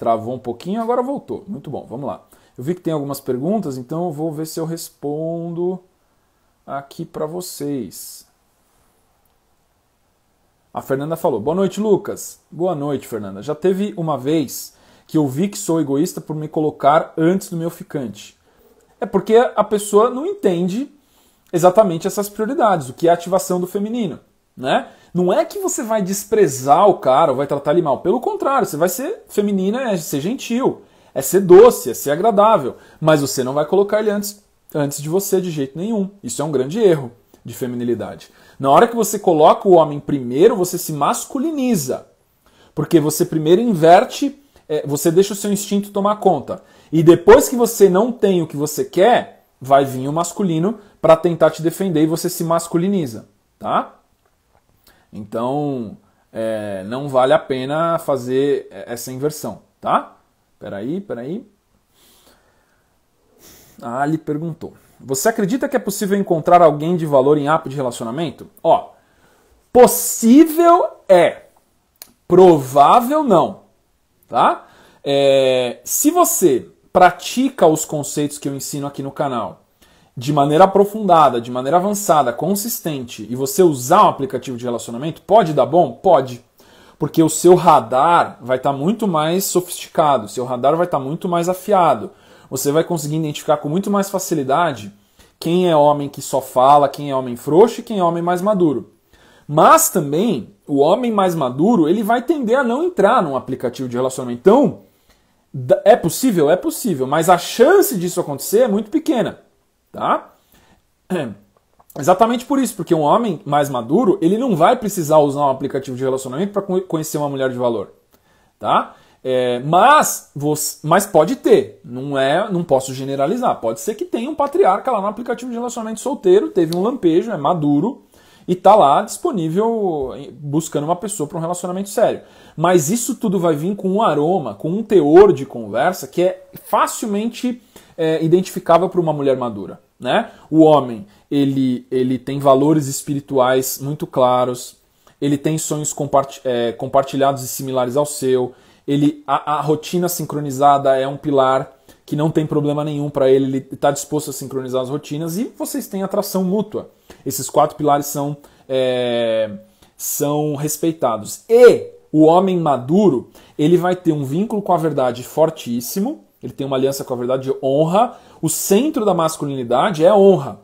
Speaker 1: Travou um pouquinho, agora voltou. Muito bom, vamos lá. Eu vi que tem algumas perguntas, então eu vou ver se eu respondo aqui para vocês. A Fernanda falou: Boa noite, Lucas. Boa noite, Fernanda. Já teve uma vez que eu vi que sou egoísta por me colocar antes do meu ficante. É porque a pessoa não entende exatamente essas prioridades, o que é a ativação do feminino, né? Não é que você vai desprezar o cara ou vai tratar ele mal. Pelo contrário, você vai ser feminina, é ser gentil, é ser doce, é ser agradável. Mas você não vai colocar ele antes, antes de você de jeito nenhum. Isso é um grande erro de feminilidade. Na hora que você coloca o homem primeiro, você se masculiniza. Porque você primeiro inverte, é, você deixa o seu instinto tomar conta. E depois que você não tem o que você quer, vai vir o masculino para tentar te defender e você se masculiniza, tá? Então, é, não vale a pena fazer essa inversão, tá? Peraí, peraí. A ah, Ali perguntou: Você acredita que é possível encontrar alguém de valor em app de relacionamento? Ó, possível é, provável não, tá? É, se você pratica os conceitos que eu ensino aqui no canal de maneira aprofundada, de maneira avançada, consistente, e você usar um aplicativo de relacionamento, pode dar bom? Pode. Porque o seu radar vai estar tá muito mais sofisticado, seu radar vai estar tá muito mais afiado. Você vai conseguir identificar com muito mais facilidade quem é homem que só fala, quem é homem frouxo e quem é homem mais maduro. Mas também, o homem mais maduro, ele vai tender a não entrar num aplicativo de relacionamento. Então, é possível? É possível, mas a chance disso acontecer é muito pequena tá? *clears throat* Exatamente por isso, porque um homem mais maduro, ele não vai precisar usar um aplicativo de relacionamento para conhecer uma mulher de valor, tá? É, mas, você, mas pode ter, não é, não posso generalizar. Pode ser que tenha um patriarca lá no aplicativo de relacionamento solteiro, teve um lampejo, é maduro, e tá lá disponível buscando uma pessoa para um relacionamento sério. Mas isso tudo vai vir com um aroma, com um teor de conversa que é facilmente é, identificável para uma mulher madura. Né? O homem ele, ele tem valores espirituais muito claros, ele tem sonhos comparti é, compartilhados e similares ao seu, ele a, a rotina sincronizada é um pilar que não tem problema nenhum para ele, ele está disposto a sincronizar as rotinas e vocês têm atração mútua. Esses quatro pilares são, é, são respeitados. E o homem maduro, ele vai ter um vínculo com a verdade fortíssimo, ele tem uma aliança com a verdade de honra. O centro da masculinidade é honra.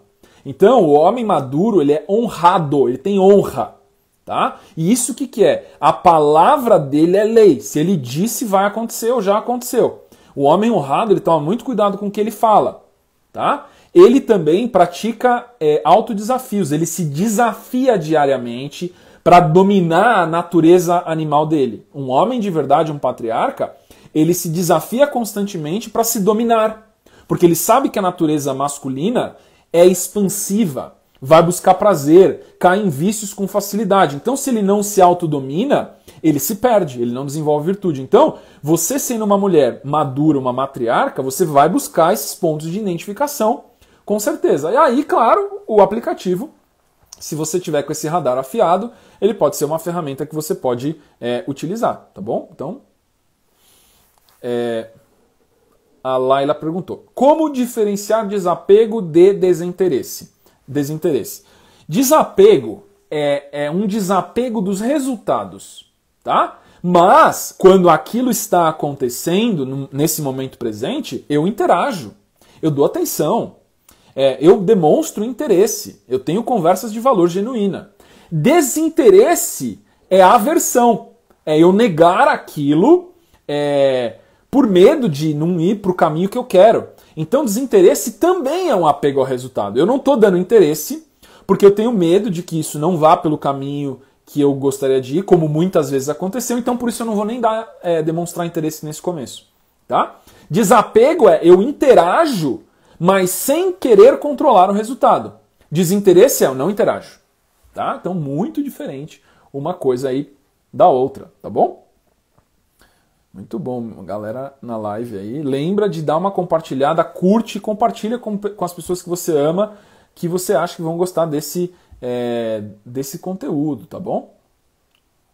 Speaker 1: Então, o homem maduro, ele é honrado, ele tem honra. Tá? E isso o que, que é? A palavra dele é lei. Se ele disse, vai acontecer ou já aconteceu. O homem honrado, ele toma muito cuidado com o que ele fala, tá? Ele também pratica é, autodesafios, ele se desafia diariamente para dominar a natureza animal dele. Um homem de verdade, um patriarca, ele se desafia constantemente para se dominar, porque ele sabe que a natureza masculina é expansiva, vai buscar prazer, cai em vícios com facilidade. Então, se ele não se autodomina, ele se perde, ele não desenvolve virtude. Então, você sendo uma mulher madura, uma matriarca, você vai buscar esses pontos de identificação, com certeza. E aí, claro, o aplicativo se você tiver com esse radar afiado, ele pode ser uma ferramenta que você pode é, utilizar, tá bom? Então, é, a Laila perguntou: como diferenciar desapego de desinteresse? Desinteresse. Desapego é, é um desapego dos resultados tá? Mas quando aquilo está acontecendo nesse momento presente, eu interajo, eu dou atenção, é, eu demonstro interesse, eu tenho conversas de valor genuína. Desinteresse é aversão, é eu negar aquilo é, por medo de não ir para o caminho que eu quero. Então, desinteresse também é um apego ao resultado. Eu não estou dando interesse porque eu tenho medo de que isso não vá pelo caminho que eu gostaria de ir, como muitas vezes aconteceu, então por isso eu não vou nem dar, é, demonstrar interesse nesse começo. Tá? Desapego é eu interajo, mas sem querer controlar o resultado. Desinteresse é eu não interajo. Tá? Então, muito diferente uma coisa aí da outra, tá bom? Muito bom, galera na live aí. Lembra de dar uma compartilhada, curte, e compartilha com, com as pessoas que você ama, que você acha que vão gostar desse é, desse conteúdo, tá bom?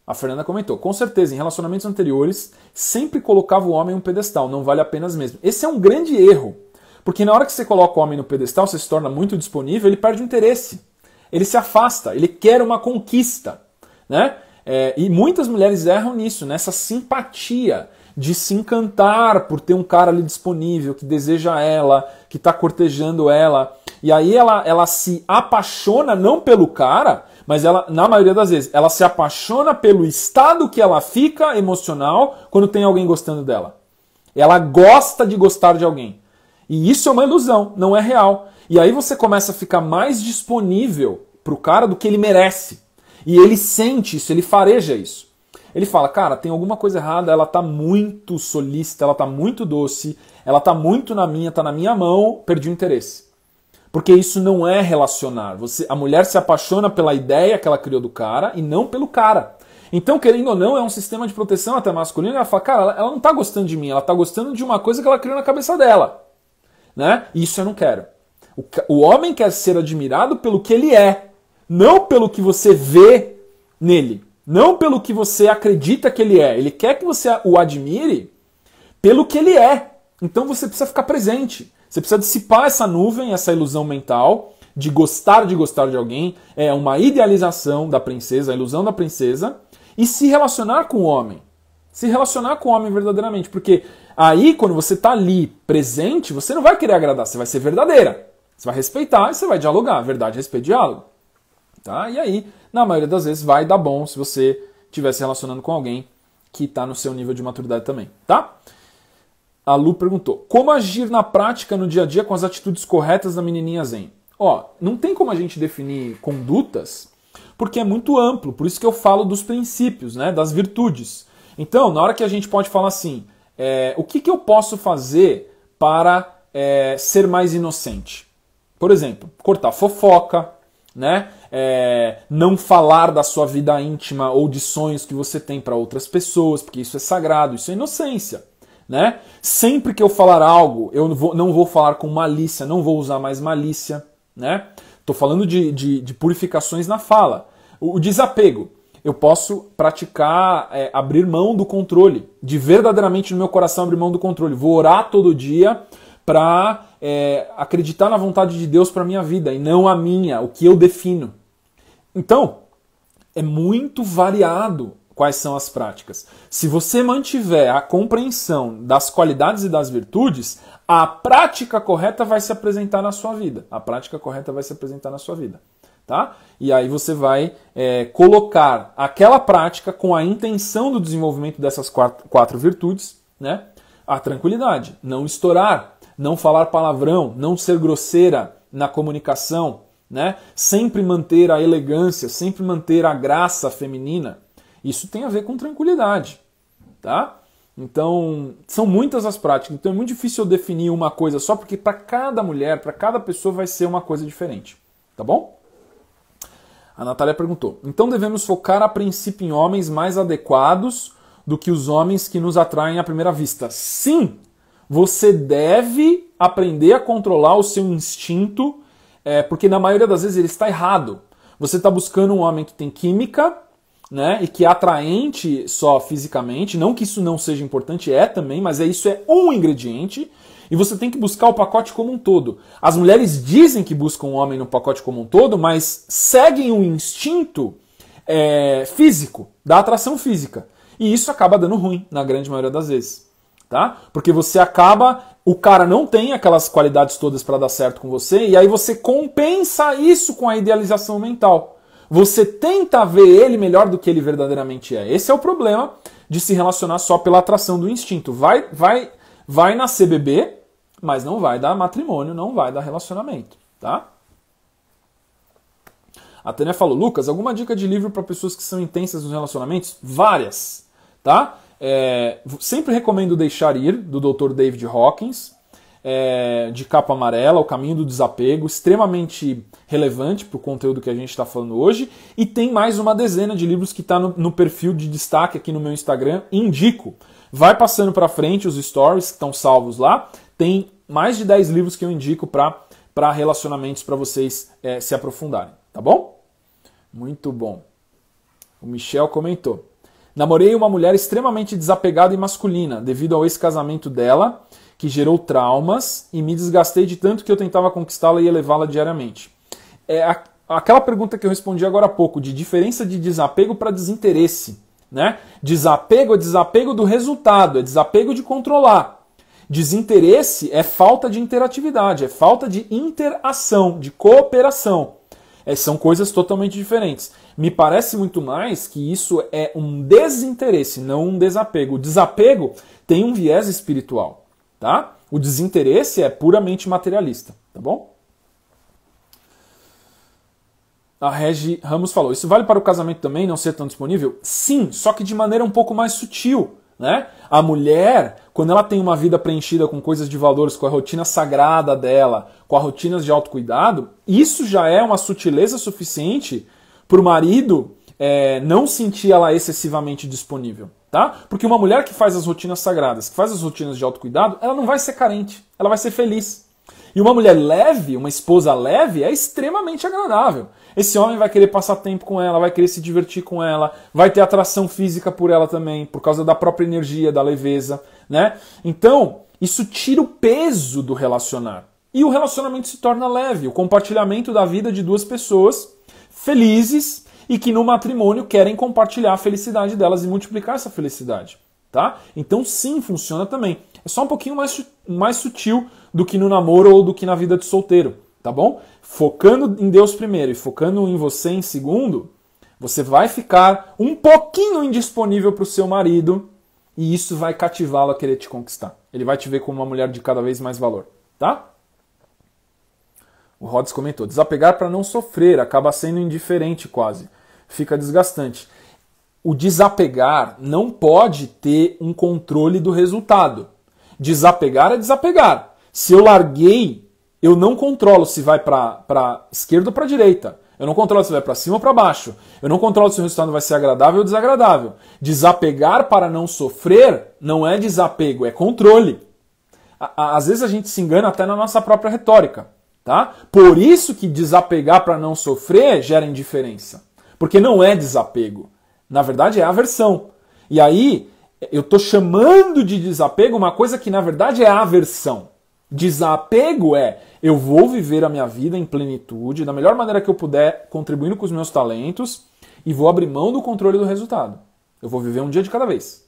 Speaker 1: A Fernanda comentou, com certeza, em relacionamentos anteriores, sempre colocava o homem em um pedestal, não vale a pena mesmo. Esse é um grande erro, porque na hora que você coloca o homem no pedestal, você se torna muito disponível, ele perde o interesse, ele se afasta, ele quer uma conquista, né? É, e muitas mulheres erram nisso, nessa simpatia, de se encantar por ter um cara ali disponível que deseja ela, que está cortejando ela. E aí ela, ela se apaixona não pelo cara, mas ela, na maioria das vezes, ela se apaixona pelo estado que ela fica emocional quando tem alguém gostando dela. Ela gosta de gostar de alguém. E isso é uma ilusão, não é real. E aí você começa a ficar mais disponível pro cara do que ele merece. E ele sente isso, ele fareja isso. Ele fala, cara, tem alguma coisa errada, ela tá muito solícita, ela tá muito doce, ela tá muito na minha, tá na minha mão, perdi o interesse. Porque isso não é relacionar. Você, a mulher se apaixona pela ideia que ela criou do cara e não pelo cara. Então, querendo ou não, é um sistema de proteção até masculino. Ela fala, cara, ela não tá gostando de mim, ela tá gostando de uma coisa que ela criou na cabeça dela. Né? Isso eu não quero. O, o homem quer ser admirado pelo que ele é, não pelo que você vê nele. Não pelo que você acredita que ele é. Ele quer que você o admire pelo que ele é. Então você precisa ficar presente. Você precisa dissipar essa nuvem, essa ilusão mental de gostar de gostar de alguém. É uma idealização da princesa, a ilusão da princesa. E se relacionar com o homem. Se relacionar com o homem verdadeiramente. Porque aí, quando você está ali presente, você não vai querer agradar, você vai ser verdadeira. Você vai respeitar e você vai dialogar. Verdade, respeito, diálogo. Tá? E aí, na maioria das vezes, vai dar bom se você estiver se relacionando com alguém que está no seu nível de maturidade também. Tá? A Lu perguntou: como agir na prática no dia a dia com as atitudes corretas da menininha Zen? Ó, não tem como a gente definir condutas porque é muito amplo, por isso que eu falo dos princípios, né, das virtudes. Então, na hora que a gente pode falar assim, é, o que, que eu posso fazer para é, ser mais inocente? Por exemplo, cortar fofoca, né? é, não falar da sua vida íntima ou de sonhos que você tem para outras pessoas, porque isso é sagrado, isso é inocência. Né? Sempre que eu falar algo, eu não vou, não vou falar com malícia, não vou usar mais malícia. Né? falando de, de, de purificações na fala. O, o desapego. Eu posso praticar, é, abrir mão do controle, de verdadeiramente no meu coração abrir mão do controle. Vou orar todo dia para é, acreditar na vontade de Deus para minha vida e não a minha, o que eu defino. Então, é muito variado quais são as práticas. Se você mantiver a compreensão das qualidades e das virtudes, a prática correta vai se apresentar na sua vida. A prática correta vai se apresentar na sua vida. Tá? E aí você vai é, colocar aquela prática com a intenção do desenvolvimento dessas quatro, quatro virtudes, né? A tranquilidade, não estourar, não falar palavrão, não ser grosseira na comunicação, né? Sempre manter a elegância, sempre manter a graça feminina. Isso tem a ver com tranquilidade, tá? Então, são muitas as práticas. Então é muito difícil eu definir uma coisa só, porque para cada mulher, para cada pessoa vai ser uma coisa diferente, tá bom? A Natália perguntou: "Então devemos focar a princípio em homens mais adequados do que os homens que nos atraem à primeira vista?" Sim, você deve aprender a controlar o seu instinto é, porque na maioria das vezes ele está errado. Você está buscando um homem que tem química, né? E que é atraente só fisicamente. Não que isso não seja importante, é também, mas é, isso é um ingrediente. E você tem que buscar o pacote como um todo. As mulheres dizem que buscam o homem no pacote como um todo, mas seguem o instinto é, físico, da atração física. E isso acaba dando ruim, na grande maioria das vezes. Tá? Porque você acaba o cara não tem aquelas qualidades todas para dar certo com você, e aí você compensa isso com a idealização mental. Você tenta ver ele melhor do que ele verdadeiramente é. Esse é o problema de se relacionar só pela atração do instinto. Vai, vai, vai nascer bebê, mas não vai dar matrimônio, não vai dar relacionamento, tá? A Tânia falou, Lucas, alguma dica de livro para pessoas que são intensas nos relacionamentos? Várias, tá? É, sempre recomendo Deixar Ir, do Dr. David Hawkins, é, de capa amarela, O Caminho do Desapego, extremamente relevante para o conteúdo que a gente está falando hoje. E tem mais uma dezena de livros que está no, no, perfil de destaque aqui no meu Instagram. Indico. Vai passando para frente os stories que estão salvos lá. Tem mais de 10 livros que eu indico para relacionamentos para vocês é, se aprofundarem. Tá bom? Muito bom. O Michel comentou. Namorei uma mulher extremamente desapegada e masculina, devido ao ex-casamento dela, que gerou traumas, e me desgastei de tanto que eu tentava conquistá-la e elevá-la diariamente. É a, aquela pergunta que eu respondi agora há pouco, de diferença de desapego para desinteresse. Né? Desapego é desapego do resultado, é desapego de controlar. Desinteresse é falta de interatividade, é falta de interação, de cooperação. É, são coisas totalmente diferentes. Me parece muito mais que isso é um desinteresse, não um desapego. O desapego tem um viés espiritual, tá? O desinteresse é puramente materialista, tá bom? A Regi Ramos falou: Isso vale para o casamento também não ser tão disponível? Sim, só que de maneira um pouco mais sutil. Né? A mulher, quando ela tem uma vida preenchida com coisas de valores, com a rotina sagrada dela, com as rotinas de autocuidado, isso já é uma sutileza suficiente para o marido é, não sentir ela excessivamente disponível, tá? Porque uma mulher que faz as rotinas sagradas, que faz as rotinas de autocuidado, ela não vai ser carente, ela vai ser feliz. E uma mulher leve, uma esposa leve, é extremamente agradável. Esse homem vai querer passar tempo com ela, vai querer se divertir com ela, vai ter atração física por ela também, por causa da própria energia, da leveza, né? Então, isso tira o peso do relacionar. E o relacionamento se torna leve, o compartilhamento da vida de duas pessoas felizes e que no matrimônio querem compartilhar a felicidade delas e multiplicar essa felicidade, tá? Então sim, funciona também. É só um pouquinho mais, mais sutil do que no namoro ou do que na vida de solteiro, tá bom? Focando em Deus primeiro e focando em você em segundo, você vai ficar um pouquinho indisponível para o seu marido e isso vai cativá-lo a querer te conquistar. Ele vai te ver como uma mulher de cada vez mais valor, tá? O Rhodes comentou: desapegar para não sofrer acaba sendo indiferente quase, fica desgastante. O desapegar não pode ter um controle do resultado. Desapegar é desapegar. Se eu larguei, eu não controlo se vai para esquerda ou para direita. Eu não controlo se vai para cima ou para baixo. Eu não controlo se o resultado vai ser agradável ou desagradável. Desapegar para não sofrer não é desapego, é controle. Às vezes a gente se engana até na nossa própria retórica. Tá? Por isso que desapegar para não sofrer gera indiferença. Porque não é desapego. Na verdade, é aversão. E aí, eu estou chamando de desapego uma coisa que na verdade é aversão. Desapego é eu vou viver a minha vida em plenitude, da melhor maneira que eu puder, contribuindo com os meus talentos, e vou abrir mão do controle do resultado. Eu vou viver um dia de cada vez.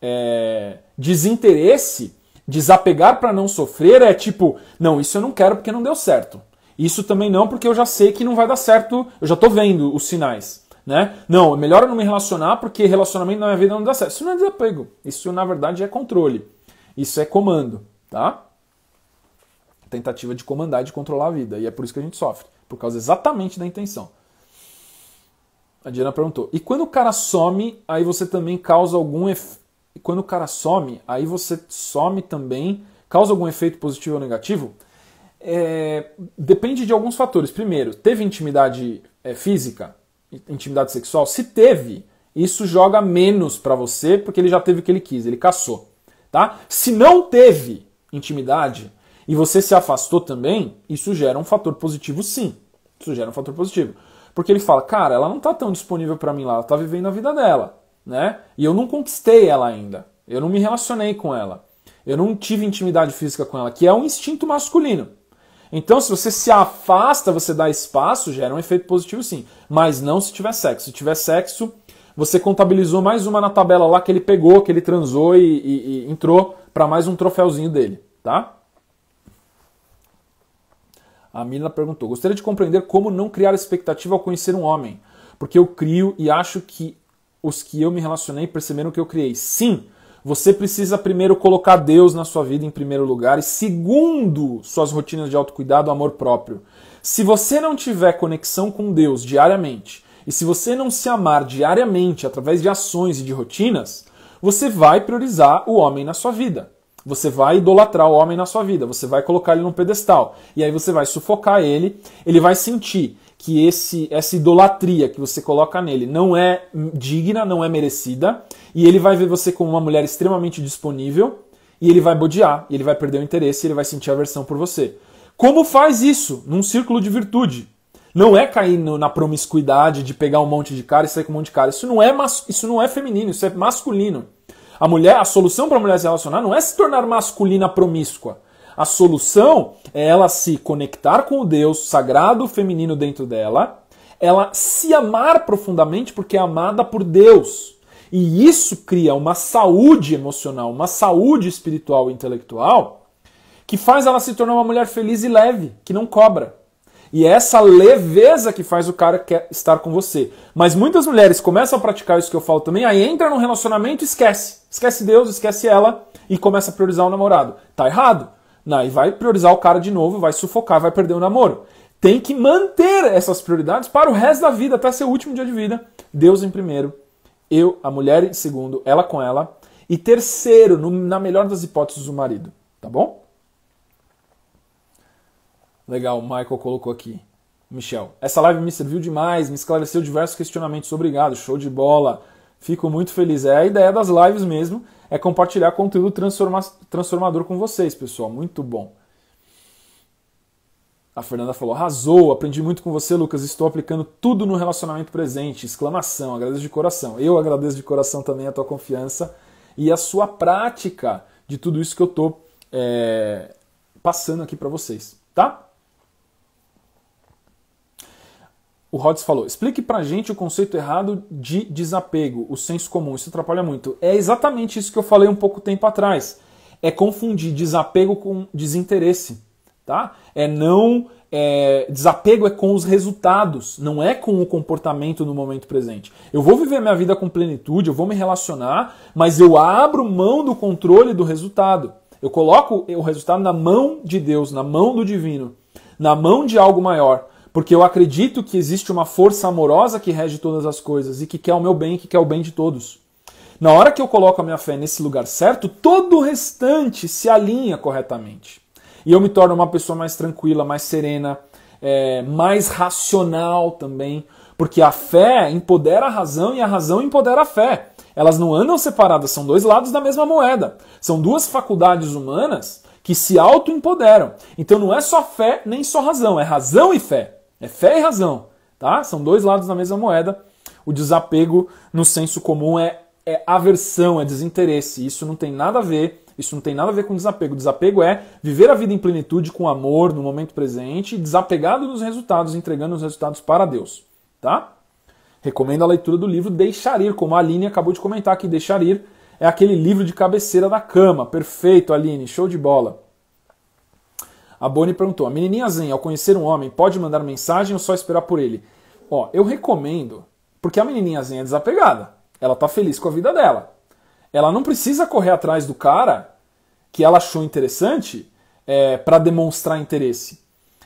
Speaker 1: É... Desinteresse Desapegar para não sofrer é tipo, não, isso eu não quero porque não deu certo. Isso também não porque eu já sei que não vai dar certo, eu já estou vendo os sinais. Né? Não, é melhor eu não me relacionar porque relacionamento na minha vida não dá certo. Isso não é desapego. Isso, na verdade, é controle. Isso é comando, tá? Tentativa de comandar e de controlar a vida. E é por isso que a gente sofre. Por causa exatamente da intenção. A Diana perguntou. E quando o cara some, aí você também causa algum efeito e quando o cara some, aí você some também. Causa algum efeito positivo ou negativo? É, depende de alguns fatores. Primeiro, teve intimidade é, física, intimidade sexual? Se teve, isso joga menos para você porque ele já teve o que ele quis, ele caçou. Tá? Se não teve intimidade e você se afastou também, isso gera um fator positivo sim. Isso gera um fator positivo. Porque ele fala, cara, ela não tá tão disponível para mim lá, ela tá vivendo a vida dela né? E eu não conquistei ela ainda. Eu não me relacionei com ela. Eu não tive intimidade física com ela, que é um instinto masculino. Então, se você se afasta, você dá espaço, gera um efeito positivo sim. Mas não se tiver sexo. Se tiver sexo, você contabilizou mais uma na tabela lá que ele pegou, que ele transou e, e, e entrou para mais um troféuzinho dele, tá? A Mila perguntou: Gostaria de compreender como não criar expectativa ao conhecer um homem, porque eu crio e acho que os que eu me relacionei perceberam que eu criei. Sim, você precisa primeiro colocar Deus na sua vida em primeiro lugar e segundo, suas rotinas de autocuidado, amor próprio. Se você não tiver conexão com Deus diariamente, e se você não se amar diariamente através de ações e de rotinas, você vai priorizar o homem na sua vida. Você vai idolatrar o homem na sua vida, você vai colocar ele num pedestal. E aí você vai sufocar ele, ele vai sentir que esse, essa idolatria que você coloca nele não é digna, não é merecida, e ele vai ver você como uma mulher extremamente disponível, e ele vai bodear, ele vai perder o interesse, ele vai sentir aversão por você. Como faz isso? Num círculo de virtude. Não é cair no, na promiscuidade de pegar um monte de cara e sair com um monte de cara. Isso não é, isso não é feminino, isso é masculino. A mulher, a solução para a mulher se relacionar não é se tornar masculina promíscua. A solução é ela se conectar com o Deus sagrado feminino dentro dela, ela se amar profundamente porque é amada por Deus. E isso cria uma saúde emocional, uma saúde espiritual e intelectual que faz ela se tornar uma mulher feliz e leve, que não cobra. E é essa leveza que faz o cara estar com você. Mas muitas mulheres começam a praticar isso que eu falo também, aí entra num relacionamento e esquece. Esquece Deus, esquece ela e começa a priorizar o namorado. Tá errado e vai priorizar o cara de novo, vai sufocar, vai perder o namoro. Tem que manter essas prioridades para o resto da vida, até seu último dia de vida. Deus em primeiro, eu, a mulher em segundo, ela com ela. E terceiro, no, na melhor das hipóteses, o marido. Tá bom? Legal, o Michael colocou aqui. Michel, essa live me serviu demais, me esclareceu diversos questionamentos. Obrigado, show de bola. Fico muito feliz. É a ideia das lives mesmo é compartilhar conteúdo transforma transformador com vocês, pessoal. Muito bom. A Fernanda falou: arrasou, aprendi muito com você, Lucas. Estou aplicando tudo no relacionamento presente. Exclamação, agradeço de coração. Eu agradeço de coração também a tua confiança e a sua prática de tudo isso que eu estou eh, é, passando aqui para vocês, tá? O Rods falou: explique pra gente o conceito errado de desapego, o senso comum, isso atrapalha muito. É exatamente isso que eu falei um pouco tempo atrás. É confundir desapego com desinteresse. Tá? É não. É, desapego é com os resultados, não é com o comportamento no momento presente. Eu vou viver minha vida com plenitude, eu vou me relacionar, mas eu abro mão do controle do resultado. Eu coloco o resultado na mão de Deus, na mão do divino, na mão de algo maior porque eu acredito que existe uma força amorosa que rege todas as coisas e que quer o meu bem, que quer o bem de todos. Na hora que eu coloco a minha fé nesse lugar certo, todo o restante se alinha corretamente. E eu me torno uma pessoa mais tranquila, mais serena, é, mais racional também. Porque a fé empodera a razão e a razão empodera a fé. Elas não andam separadas, são dois lados da mesma moeda. São duas faculdades humanas que se auto-empoderam. Então não é só fé nem só razão, é razão e fé. É fé e razão, tá? São dois lados da mesma moeda. O desapego, no senso comum, é, é aversão, é desinteresse. Isso não tem nada a ver. Isso não tem nada a ver com desapego. Desapego é viver a vida em plenitude, com amor, no momento presente, desapegado dos resultados, entregando os resultados para Deus. Tá? Recomendo a leitura do livro Deixar Ir, como a Aline acabou de comentar aqui. Deixar Ir é aquele livro de cabeceira da cama. Perfeito, Aline, show de bola. A Bonnie perguntou: a menininha Zen, ao conhecer um homem, pode mandar mensagem ou só esperar por ele? Ó, eu recomendo, porque a menininha Zen é desapegada. Ela tá feliz com a vida dela. Ela não precisa correr atrás do cara que ela achou interessante é, para demonstrar interesse.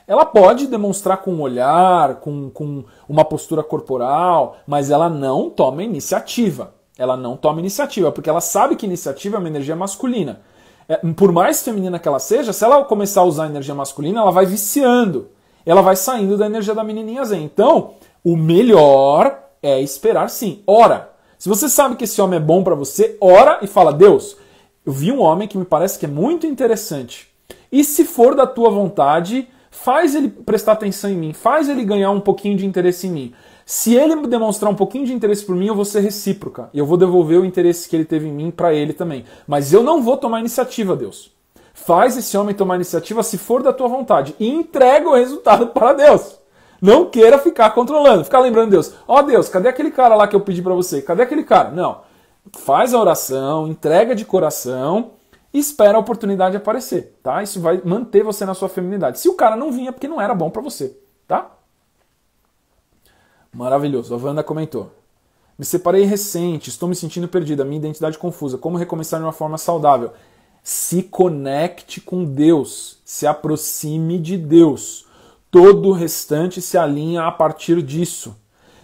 Speaker 1: Ela pode demonstrar com um olhar, com, com uma postura corporal, mas ela não toma iniciativa. Ela não toma iniciativa, porque ela sabe que iniciativa é uma energia masculina. É, por mais feminina que ela seja, se ela começar a usar a energia masculina, ela vai viciando. Ela vai saindo da energia da menininha Zen. Então, o melhor é esperar sim. Ora, se você sabe que esse homem é bom para você, ora e fala: Deus, eu vi um homem que me parece que é muito interessante. E se for da tua vontade, faz ele prestar atenção em mim, faz ele ganhar um pouquinho de interesse em mim. Se ele demonstrar um pouquinho de interesse por mim, eu vou ser recíproca. E eu vou devolver o interesse que ele teve em mim para ele também. Mas eu não vou tomar iniciativa, Deus. Faz esse homem tomar iniciativa se for da tua vontade. E entrega o resultado *laughs* para Deus. Não queira ficar controlando, ficar lembrando Deus. Ó oh, Deus, cadê aquele cara lá que eu pedi para você? Cadê aquele cara? Não. Faz a oração, entrega de coração e espera a oportunidade aparecer, tá? Isso vai manter você na sua feminidade. Se o cara não vinha é porque não era bom para você, tá? Maravilhoso, a Wanda comentou. Me separei recente, estou me sentindo perdida, minha identidade confusa. Como recomeçar de uma forma saudável? Se conecte com Deus, se aproxime de Deus. Todo o restante se alinha a partir disso.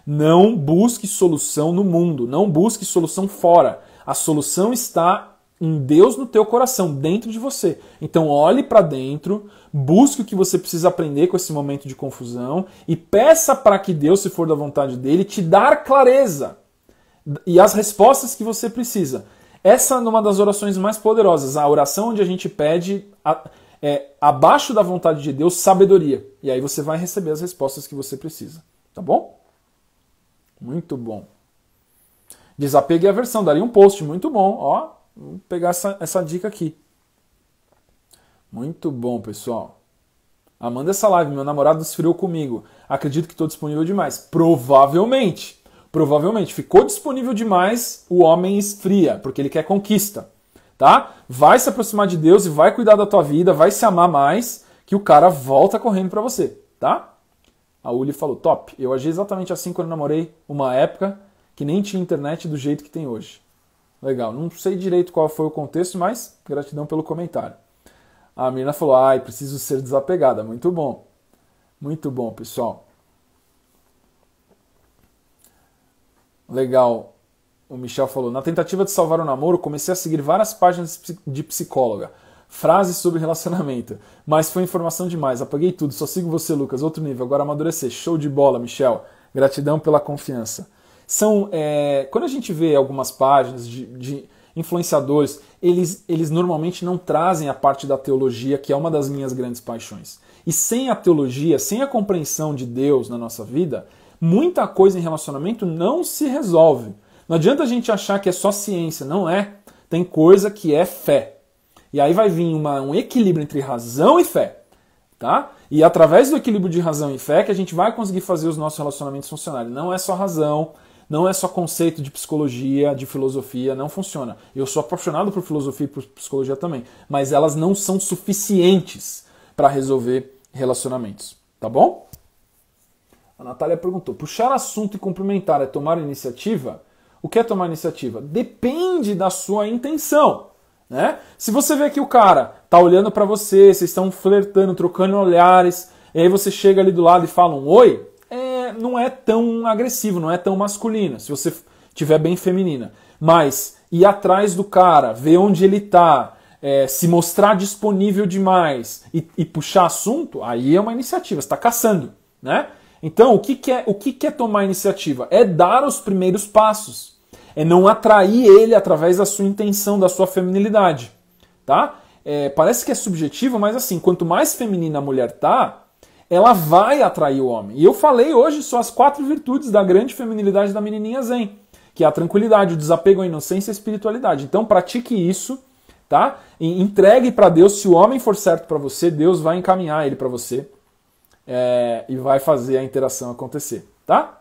Speaker 1: Não busque solução no mundo, não busque solução fora. A solução está um Deus no teu coração, dentro de você. Então olhe para dentro, busque o que você precisa aprender com esse momento de confusão e peça para que Deus, se for da vontade dele, te dar clareza e as respostas que você precisa. Essa é uma das orações mais poderosas, a oração onde a gente pede a, é, abaixo da vontade de Deus sabedoria. E aí você vai receber as respostas que você precisa. Tá bom? Muito bom. Desapegue é a versão, daria um post muito bom, ó, Vamos pegar essa, essa dica aqui. Muito bom, pessoal. Amanda essa live, meu namorado esfriou comigo. Acredito que estou disponível demais. Provavelmente. Provavelmente. Ficou disponível demais, o homem esfria, porque ele quer conquista. Tá? Vai se aproximar de Deus e vai cuidar da tua vida, vai se amar mais, que o cara volta correndo para você. Tá? A Uli falou, top. Eu agi exatamente assim quando namorei uma época que nem tinha internet do jeito que tem hoje. Legal, não sei direito qual foi o contexto, mas gratidão pelo comentário. A menina falou: ai, preciso ser desapegada. Muito bom, muito bom, pessoal. Legal, o Michel falou: Na tentativa de salvar o namoro, comecei a seguir várias páginas de psicóloga. Frases sobre relacionamento. Mas foi informação demais, apaguei tudo. Só sigo você, Lucas. Outro nível, agora amadurecer. Show de bola, Michel. Gratidão pela confiança. São é, quando a gente vê algumas páginas de, de influenciadores, eles, eles normalmente não trazem a parte da teologia, que é uma das minhas grandes paixões. E sem a teologia, sem a compreensão de Deus na nossa vida, muita coisa em relacionamento não se resolve. Não adianta a gente achar que é só ciência, não é. Tem coisa que é fé. E aí vai vir uma, um equilíbrio entre razão e fé. Tá? E é através do equilíbrio de razão e fé que a gente vai conseguir fazer os nossos relacionamentos funcionarem. Não é só razão, não é só conceito de psicologia, de filosofia, não funciona. Eu sou apaixonado por filosofia e por psicologia também, mas elas não são suficientes para resolver relacionamentos, tá bom? A Natália perguntou: puxar assunto e cumprimentar é tomar iniciativa? O que é tomar iniciativa? Depende da sua intenção. Né? Se você vê que o cara tá olhando para você, vocês estão flertando, trocando olhares, e aí você chega ali do lado e fala um oi, não é tão agressivo, não é tão masculino, se você tiver bem feminina. Mas ir atrás do cara, ver onde ele tá, é, se mostrar disponível demais e, e, puxar assunto, aí é uma iniciativa, você está caçando. Né? Então, o, que, que, é, o que, que é tomar iniciativa? É dar os primeiros passos. É não atrair ele através da sua intenção, da sua feminilidade. Tá? É, parece que é subjetivo, mas assim, quanto mais feminina a mulher tá, ela vai atrair o homem. E eu falei hoje só as quatro virtudes da grande feminilidade da menininha zen, que é a tranquilidade, o desapego a inocência e a espiritualidade. Então pratique isso, tá? E entregue para Deus. Se o homem for certo para você, Deus vai encaminhar ele para você é, e vai fazer a interação acontecer, tá?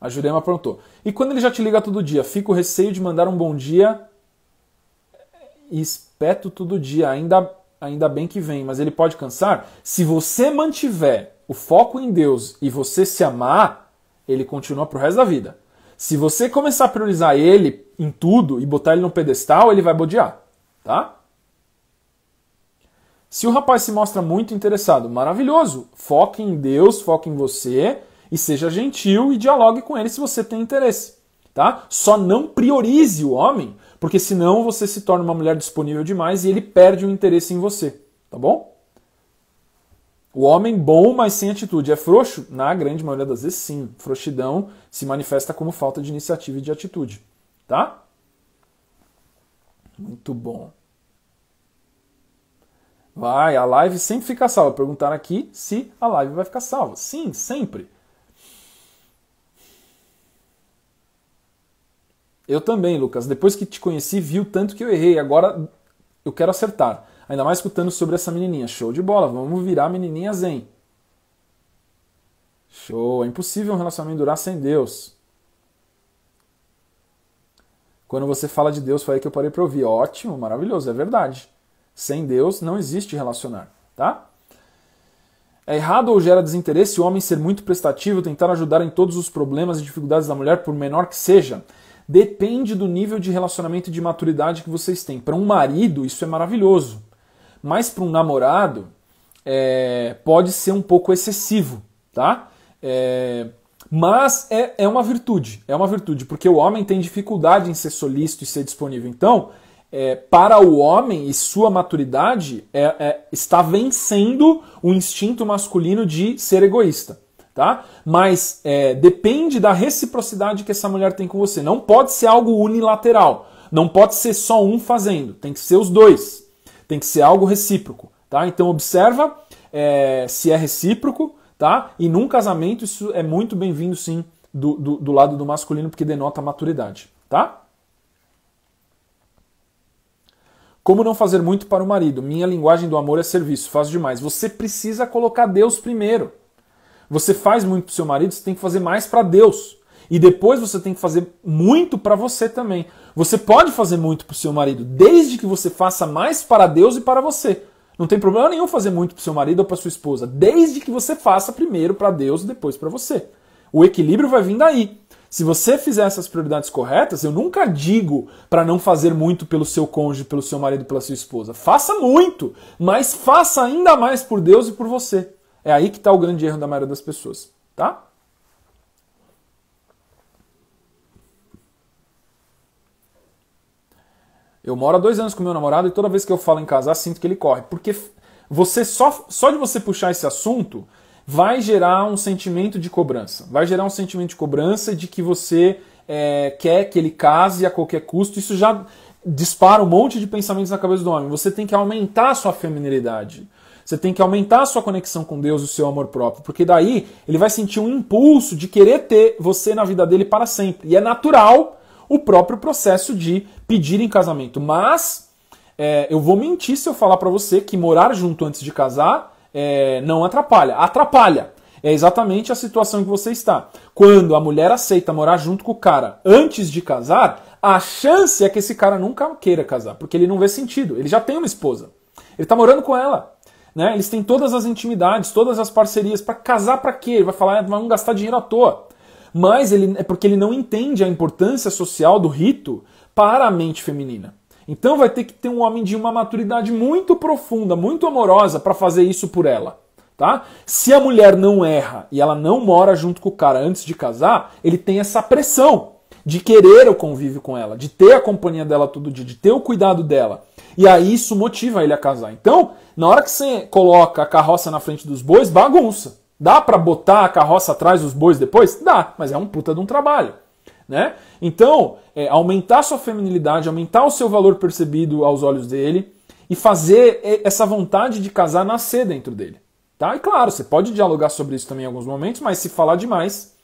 Speaker 1: A Jurema perguntou. E quando ele já te liga todo dia, fica o receio de mandar um bom dia e espeto todo dia. Ainda ainda bem que vem, mas ele pode cansar. Se você mantiver o foco em Deus e você se amar, ele continua pro resto da vida. Se você começar a priorizar ele em tudo e botar ele no pedestal, ele vai bodear, tá? Se o rapaz se mostra muito interessado, maravilhoso. Foque em Deus, foque em você e seja gentil e dialogue com ele se você tem interesse, tá? Só não priorize o homem porque senão você se torna uma mulher disponível demais e ele perde o interesse em você, tá bom? O homem bom, mas sem atitude, é frouxo? Na grande maioria das vezes, sim. Frouxidão se manifesta como falta de iniciativa e de atitude, tá? Muito bom. Vai, a live sempre fica salva. Perguntaram aqui se a live vai ficar salva. Sim, sempre. Eu também, Lucas. Depois que te conheci, vi o tanto que eu errei. Agora eu quero acertar. Ainda mais escutando sobre essa menininha. Show de bola, vamos virar a menininha zen. Show. É impossível um relacionamento durar sem Deus. Quando você fala de Deus, foi aí que eu parei para ouvir. Ótimo, maravilhoso, é verdade. Sem Deus não existe relacionar, tá? É errado ou gera desinteresse o homem ser muito prestativo, tentar ajudar em todos os problemas e dificuldades da mulher, por menor que seja? Depende do nível de relacionamento de maturidade que vocês têm. Para um marido, isso é maravilhoso. Mas para um namorado, é, pode ser um pouco excessivo, tá? É, mas é, é uma virtude, é uma virtude, porque o homem tem dificuldade em ser solícito e ser disponível. Então, é, para o homem e sua maturidade é, é, está vencendo o instinto masculino de ser egoísta tá? Mas é, depende da reciprocidade que essa mulher tem com você. Não pode ser algo unilateral. Não pode ser só um fazendo. Tem que ser os dois. Tem que ser algo recíproco, tá? Então observa é, se é recíproco, tá? E num casamento isso é muito bem-vindo, sim, do, do, do lado do masculino, porque denota maturidade, tá? Como não fazer muito para o marido? Minha linguagem do amor é serviço, faço demais. Você precisa colocar Deus primeiro. Você faz muito pro seu marido, você tem que fazer mais para Deus. E depois você tem que fazer muito para você também. Você pode fazer muito pro seu marido, desde que você faça mais para Deus e para você. Não tem problema nenhum fazer muito pro seu marido ou para sua esposa, desde que você faça primeiro para Deus e depois para você. O equilíbrio vai vir daí. Se você fizer essas prioridades corretas, eu nunca digo para não fazer muito pelo seu cônjuge, pelo seu marido, pela sua esposa. Faça muito, mas faça ainda mais por Deus e por você. É aí que está o grande erro da maioria das pessoas, tá? Eu moro há dois anos com meu namorado e toda vez que eu falo em casar, sinto que ele corre. Porque você só, só de você puxar esse assunto vai gerar um sentimento de cobrança. Vai gerar um sentimento de cobrança de que você é, quer que ele case a qualquer custo. Isso já dispara um monte de pensamentos na cabeça do homem. Você tem que aumentar a sua feminilidade. Você tem que aumentar a sua conexão com Deus, o seu amor próprio, porque daí ele vai sentir um impulso de querer ter você na vida dele para sempre. E é natural o próprio processo de pedir em casamento. Mas é, eu vou mentir se eu falar para você que morar junto antes de casar é, não atrapalha. Atrapalha. É exatamente a situação que você está. Quando a mulher aceita morar junto com o cara antes de casar, a chance é que esse cara nunca queira casar, porque ele não vê sentido. Ele já tem uma esposa. Ele está morando com ela. Né? Eles têm todas as intimidades, todas as parcerias. Para casar, para quê? Ele vai falar, ah, vamos gastar dinheiro à toa. Mas ele, é porque ele não entende a importância social do rito para a mente feminina. Então vai ter que ter um homem de uma maturidade muito profunda, muito amorosa para fazer isso por ela, tá? Se a mulher não erra e ela não mora junto com o cara antes de casar, ele tem essa pressão de querer o convívio com ela, de ter a companhia dela todo dia, de ter o cuidado dela. E aí isso motiva ele a casar. Então, na hora que você coloca a carroça na frente dos bois, bagunça. Dá para botar a carroça atrás dos bois depois? Dá, mas é um puta de um trabalho. Né? Então, é, aumentar sua feminilidade, aumentar o seu valor percebido aos olhos dele e fazer essa vontade de casar nascer dentro dele. Tá? E claro, você pode dialogar sobre isso também em alguns momentos, mas se falar demais,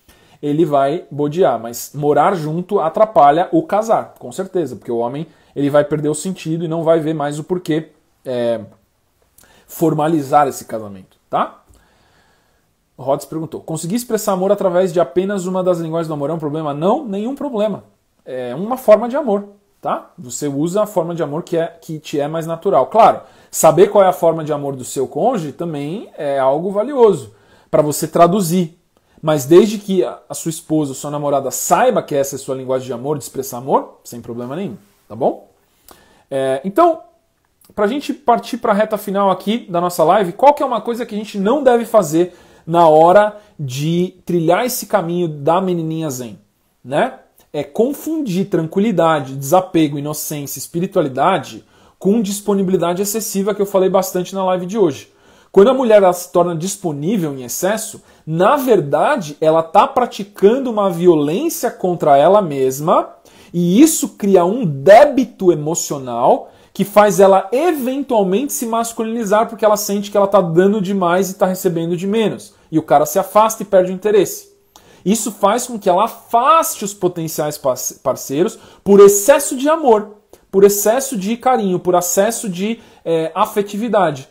Speaker 1: ele vai bodear. Mas morar junto atrapalha o casar, com certeza, porque o homem ele vai perder o sentido e não vai ver mais o porquê é, formalizar esse casamento, tá? Rhodes perguntou: consegui expressar amor através de apenas uma das linguagens do amor é um problema? Não, nenhum problema. É uma forma de amor, tá? Você usa a forma de amor que, é, que te é mais natural. Claro, saber qual é a forma de amor do seu cônjuge também é algo valioso para você traduzir, mas desde que a sua esposa, sua namorada saiba que essa é a sua linguagem de amor, de expressar amor, sem problema nenhum, tá bom? É, então, para a gente partir para a reta final aqui da nossa live, qual que é uma coisa que a gente não deve fazer na hora de trilhar esse caminho da menininha zen, né? É confundir tranquilidade, desapego, inocência, espiritualidade com disponibilidade excessiva que eu falei bastante na live de hoje. Quando a mulher se torna disponível em excesso, na verdade ela está praticando uma violência contra ela mesma e isso cria um débito emocional que faz ela eventualmente se masculinizar porque ela sente que ela está dando demais e está recebendo de menos. E o cara se afasta e perde o interesse. Isso faz com que ela afaste os potenciais parceiros por excesso de amor, por excesso de carinho, por excesso de é, afetividade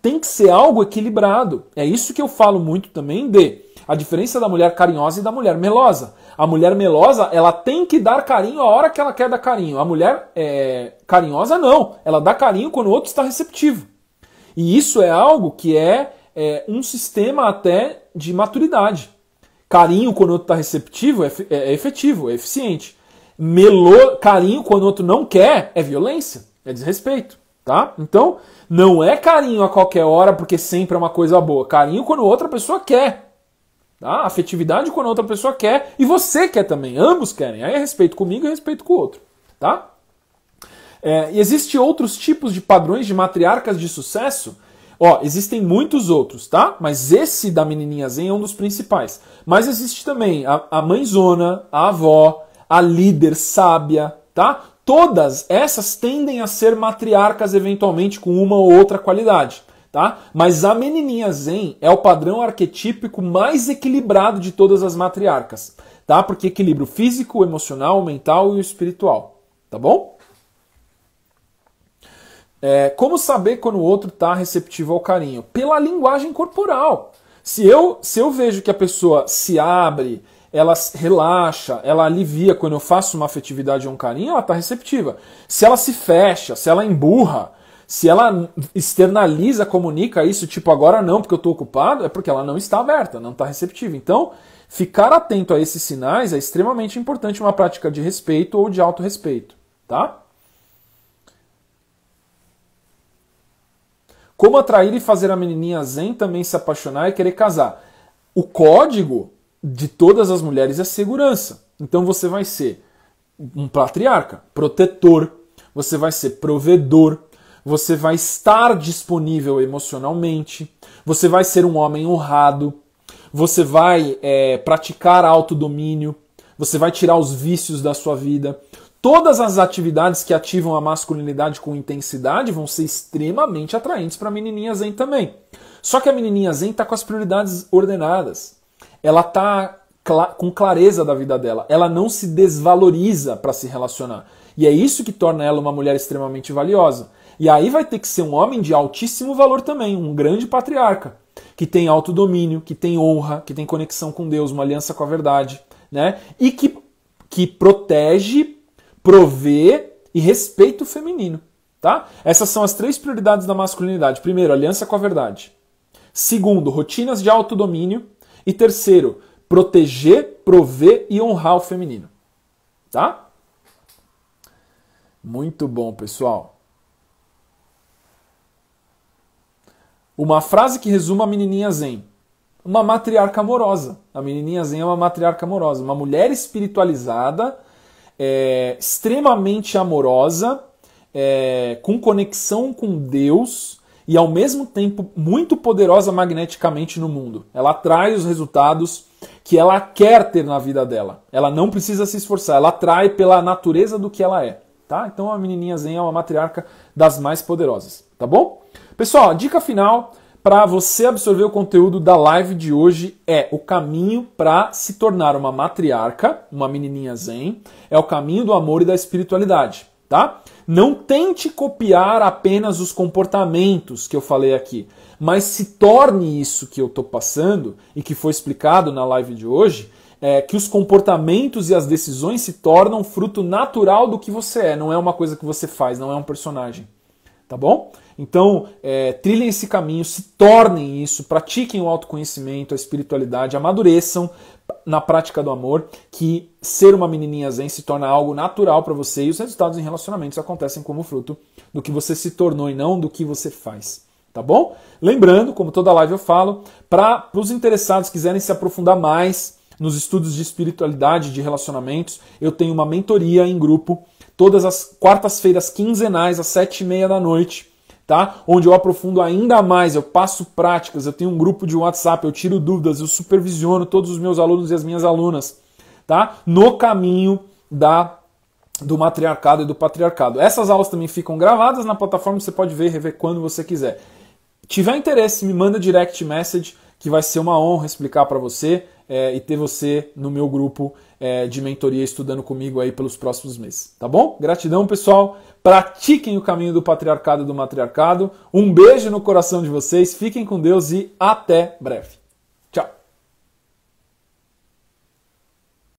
Speaker 1: tem que ser algo equilibrado. É isso que eu falo muito também de a diferença da mulher carinhosa e da mulher melosa. A mulher melosa, ela tem que dar carinho a hora que ela quer dar carinho. A mulher é, carinhosa, não. Ela dá carinho quando o outro está receptivo. E isso é algo que é, é um sistema até de maturidade. Carinho quando o outro está receptivo é, é, é efetivo, é eficiente. Melo, carinho quando o outro não quer é violência, é desrespeito tá? Então, não é carinho a qualquer hora porque sempre é uma coisa boa. Carinho quando outra pessoa quer. Tá? Afetividade quando outra pessoa quer e você quer também. Ambos querem. Aí é respeito comigo e respeito com o outro, tá? É, e existem outros tipos de padrões de matriarcas de sucesso? Ó, existem muitos outros, tá? Mas esse da menininha Zen é um dos principais. Mas existe também a, a mãezona, a avó, a líder sábia, tá? Todas essas tendem a ser matriarcas eventualmente com uma ou outra qualidade, tá? Mas a menininha Zen é o padrão arquetípico mais equilibrado de todas as matriarcas, tá? Porque equilíbrio físico, emocional, mental e espiritual, tá bom? É, como saber quando o outro está receptivo ao carinho? Pela linguagem corporal. Se eu, se eu vejo que a pessoa se abre, ela relaxa, ela alivia. Quando eu faço uma afetividade ou um carinho, ela está receptiva. Se ela se fecha, se ela emburra, se ela externaliza, comunica isso, tipo agora não, porque eu estou ocupado, é porque ela não está aberta, não está receptiva. Então, ficar atento a esses sinais é extremamente importante uma prática de respeito ou de autorrespeito, tá? Como atrair e fazer a menininha zen também se apaixonar e querer casar? O código de todas as mulheres é segurança. Então você vai ser um patriarca, protetor, você vai ser provedor, você vai estar disponível emocionalmente, você vai ser um homem honrado, você vai é, praticar autodomínio, você vai tirar os vícios da sua vida. Todas as atividades que ativam a masculinidade com intensidade vão ser extremamente atraentes para a menininha Zen também. Só que a menininha Zen está com as prioridades ordenadas ela tá com clareza da vida dela. Ela não se desvaloriza para se relacionar. E é isso que torna ela uma mulher extremamente valiosa. E aí vai ter que ser um homem de altíssimo valor também, um grande patriarca, que tem autodomínio, que tem honra, que tem conexão com Deus, uma aliança com a verdade, né? E que, que protege, provê e respeita o feminino, tá? Essas são as três prioridades da masculinidade. Primeiro, aliança com a verdade. Segundo, rotinas de autodomínio e terceiro, proteger, prover e honrar o feminino. Tá? Muito bom, pessoal. Uma frase que resume a menininha Zen. Uma matriarca amorosa. A menininha Zen é uma matriarca amorosa. Uma mulher espiritualizada, é, extremamente amorosa, é, com conexão com Deus e ao mesmo tempo muito poderosa magneticamente no mundo. Ela atrai os resultados que ela quer ter na vida dela. Ela não precisa se esforçar, ela atrai pela natureza do que ela é, tá? Então a menininha Zen é uma matriarca das mais poderosas, tá bom? Pessoal, dica final para você absorver o conteúdo da live de hoje é o caminho para se tornar uma matriarca, uma menininha Zen, é o caminho do amor e da espiritualidade tá? Não tente copiar apenas os comportamentos que eu falei aqui, mas se torne isso que eu estou passando e que foi explicado na live de hoje, é, que os comportamentos e as decisões se tornam fruto natural do que você é, não é uma coisa que você faz, não é um personagem. Tá bom? Então, é, trilhem esse caminho, se tornem isso, pratiquem o autoconhecimento, a espiritualidade, amadureçam, na prática do amor que ser uma menininha zen se torna algo natural para você e os resultados em relacionamentos acontecem como fruto do que você se tornou e não do que você faz. Tá bom? Lembrando, como toda live eu falo, para os interessados quiserem se aprofundar mais nos estudos de espiritualidade, de relacionamentos, eu tenho uma mentoria em grupo todas as quartas-feiras quinzenais às sete e meia da noite tá? Onde eu aprofundo ainda mais, eu passo práticas, eu tenho um grupo de WhatsApp, eu tiro dúvidas, eu supervisiono todos os meus alunos e as minhas alunas, tá? No caminho da do matriarcado e do patriarcado. Essas aulas também ficam gravadas na plataforma, você pode ver, rever quando você quiser. Tiver interesse, me manda direct message, que vai ser uma honra explicar para você é, e ter você no meu grupo é, de mentoria estudando comigo aí pelos próximos meses, tá bom? Gratidão, pessoal. Pratiquem o caminho do patriarcado e do matriarcado. Um beijo no coração de vocês, fiquem com Deus e até breve.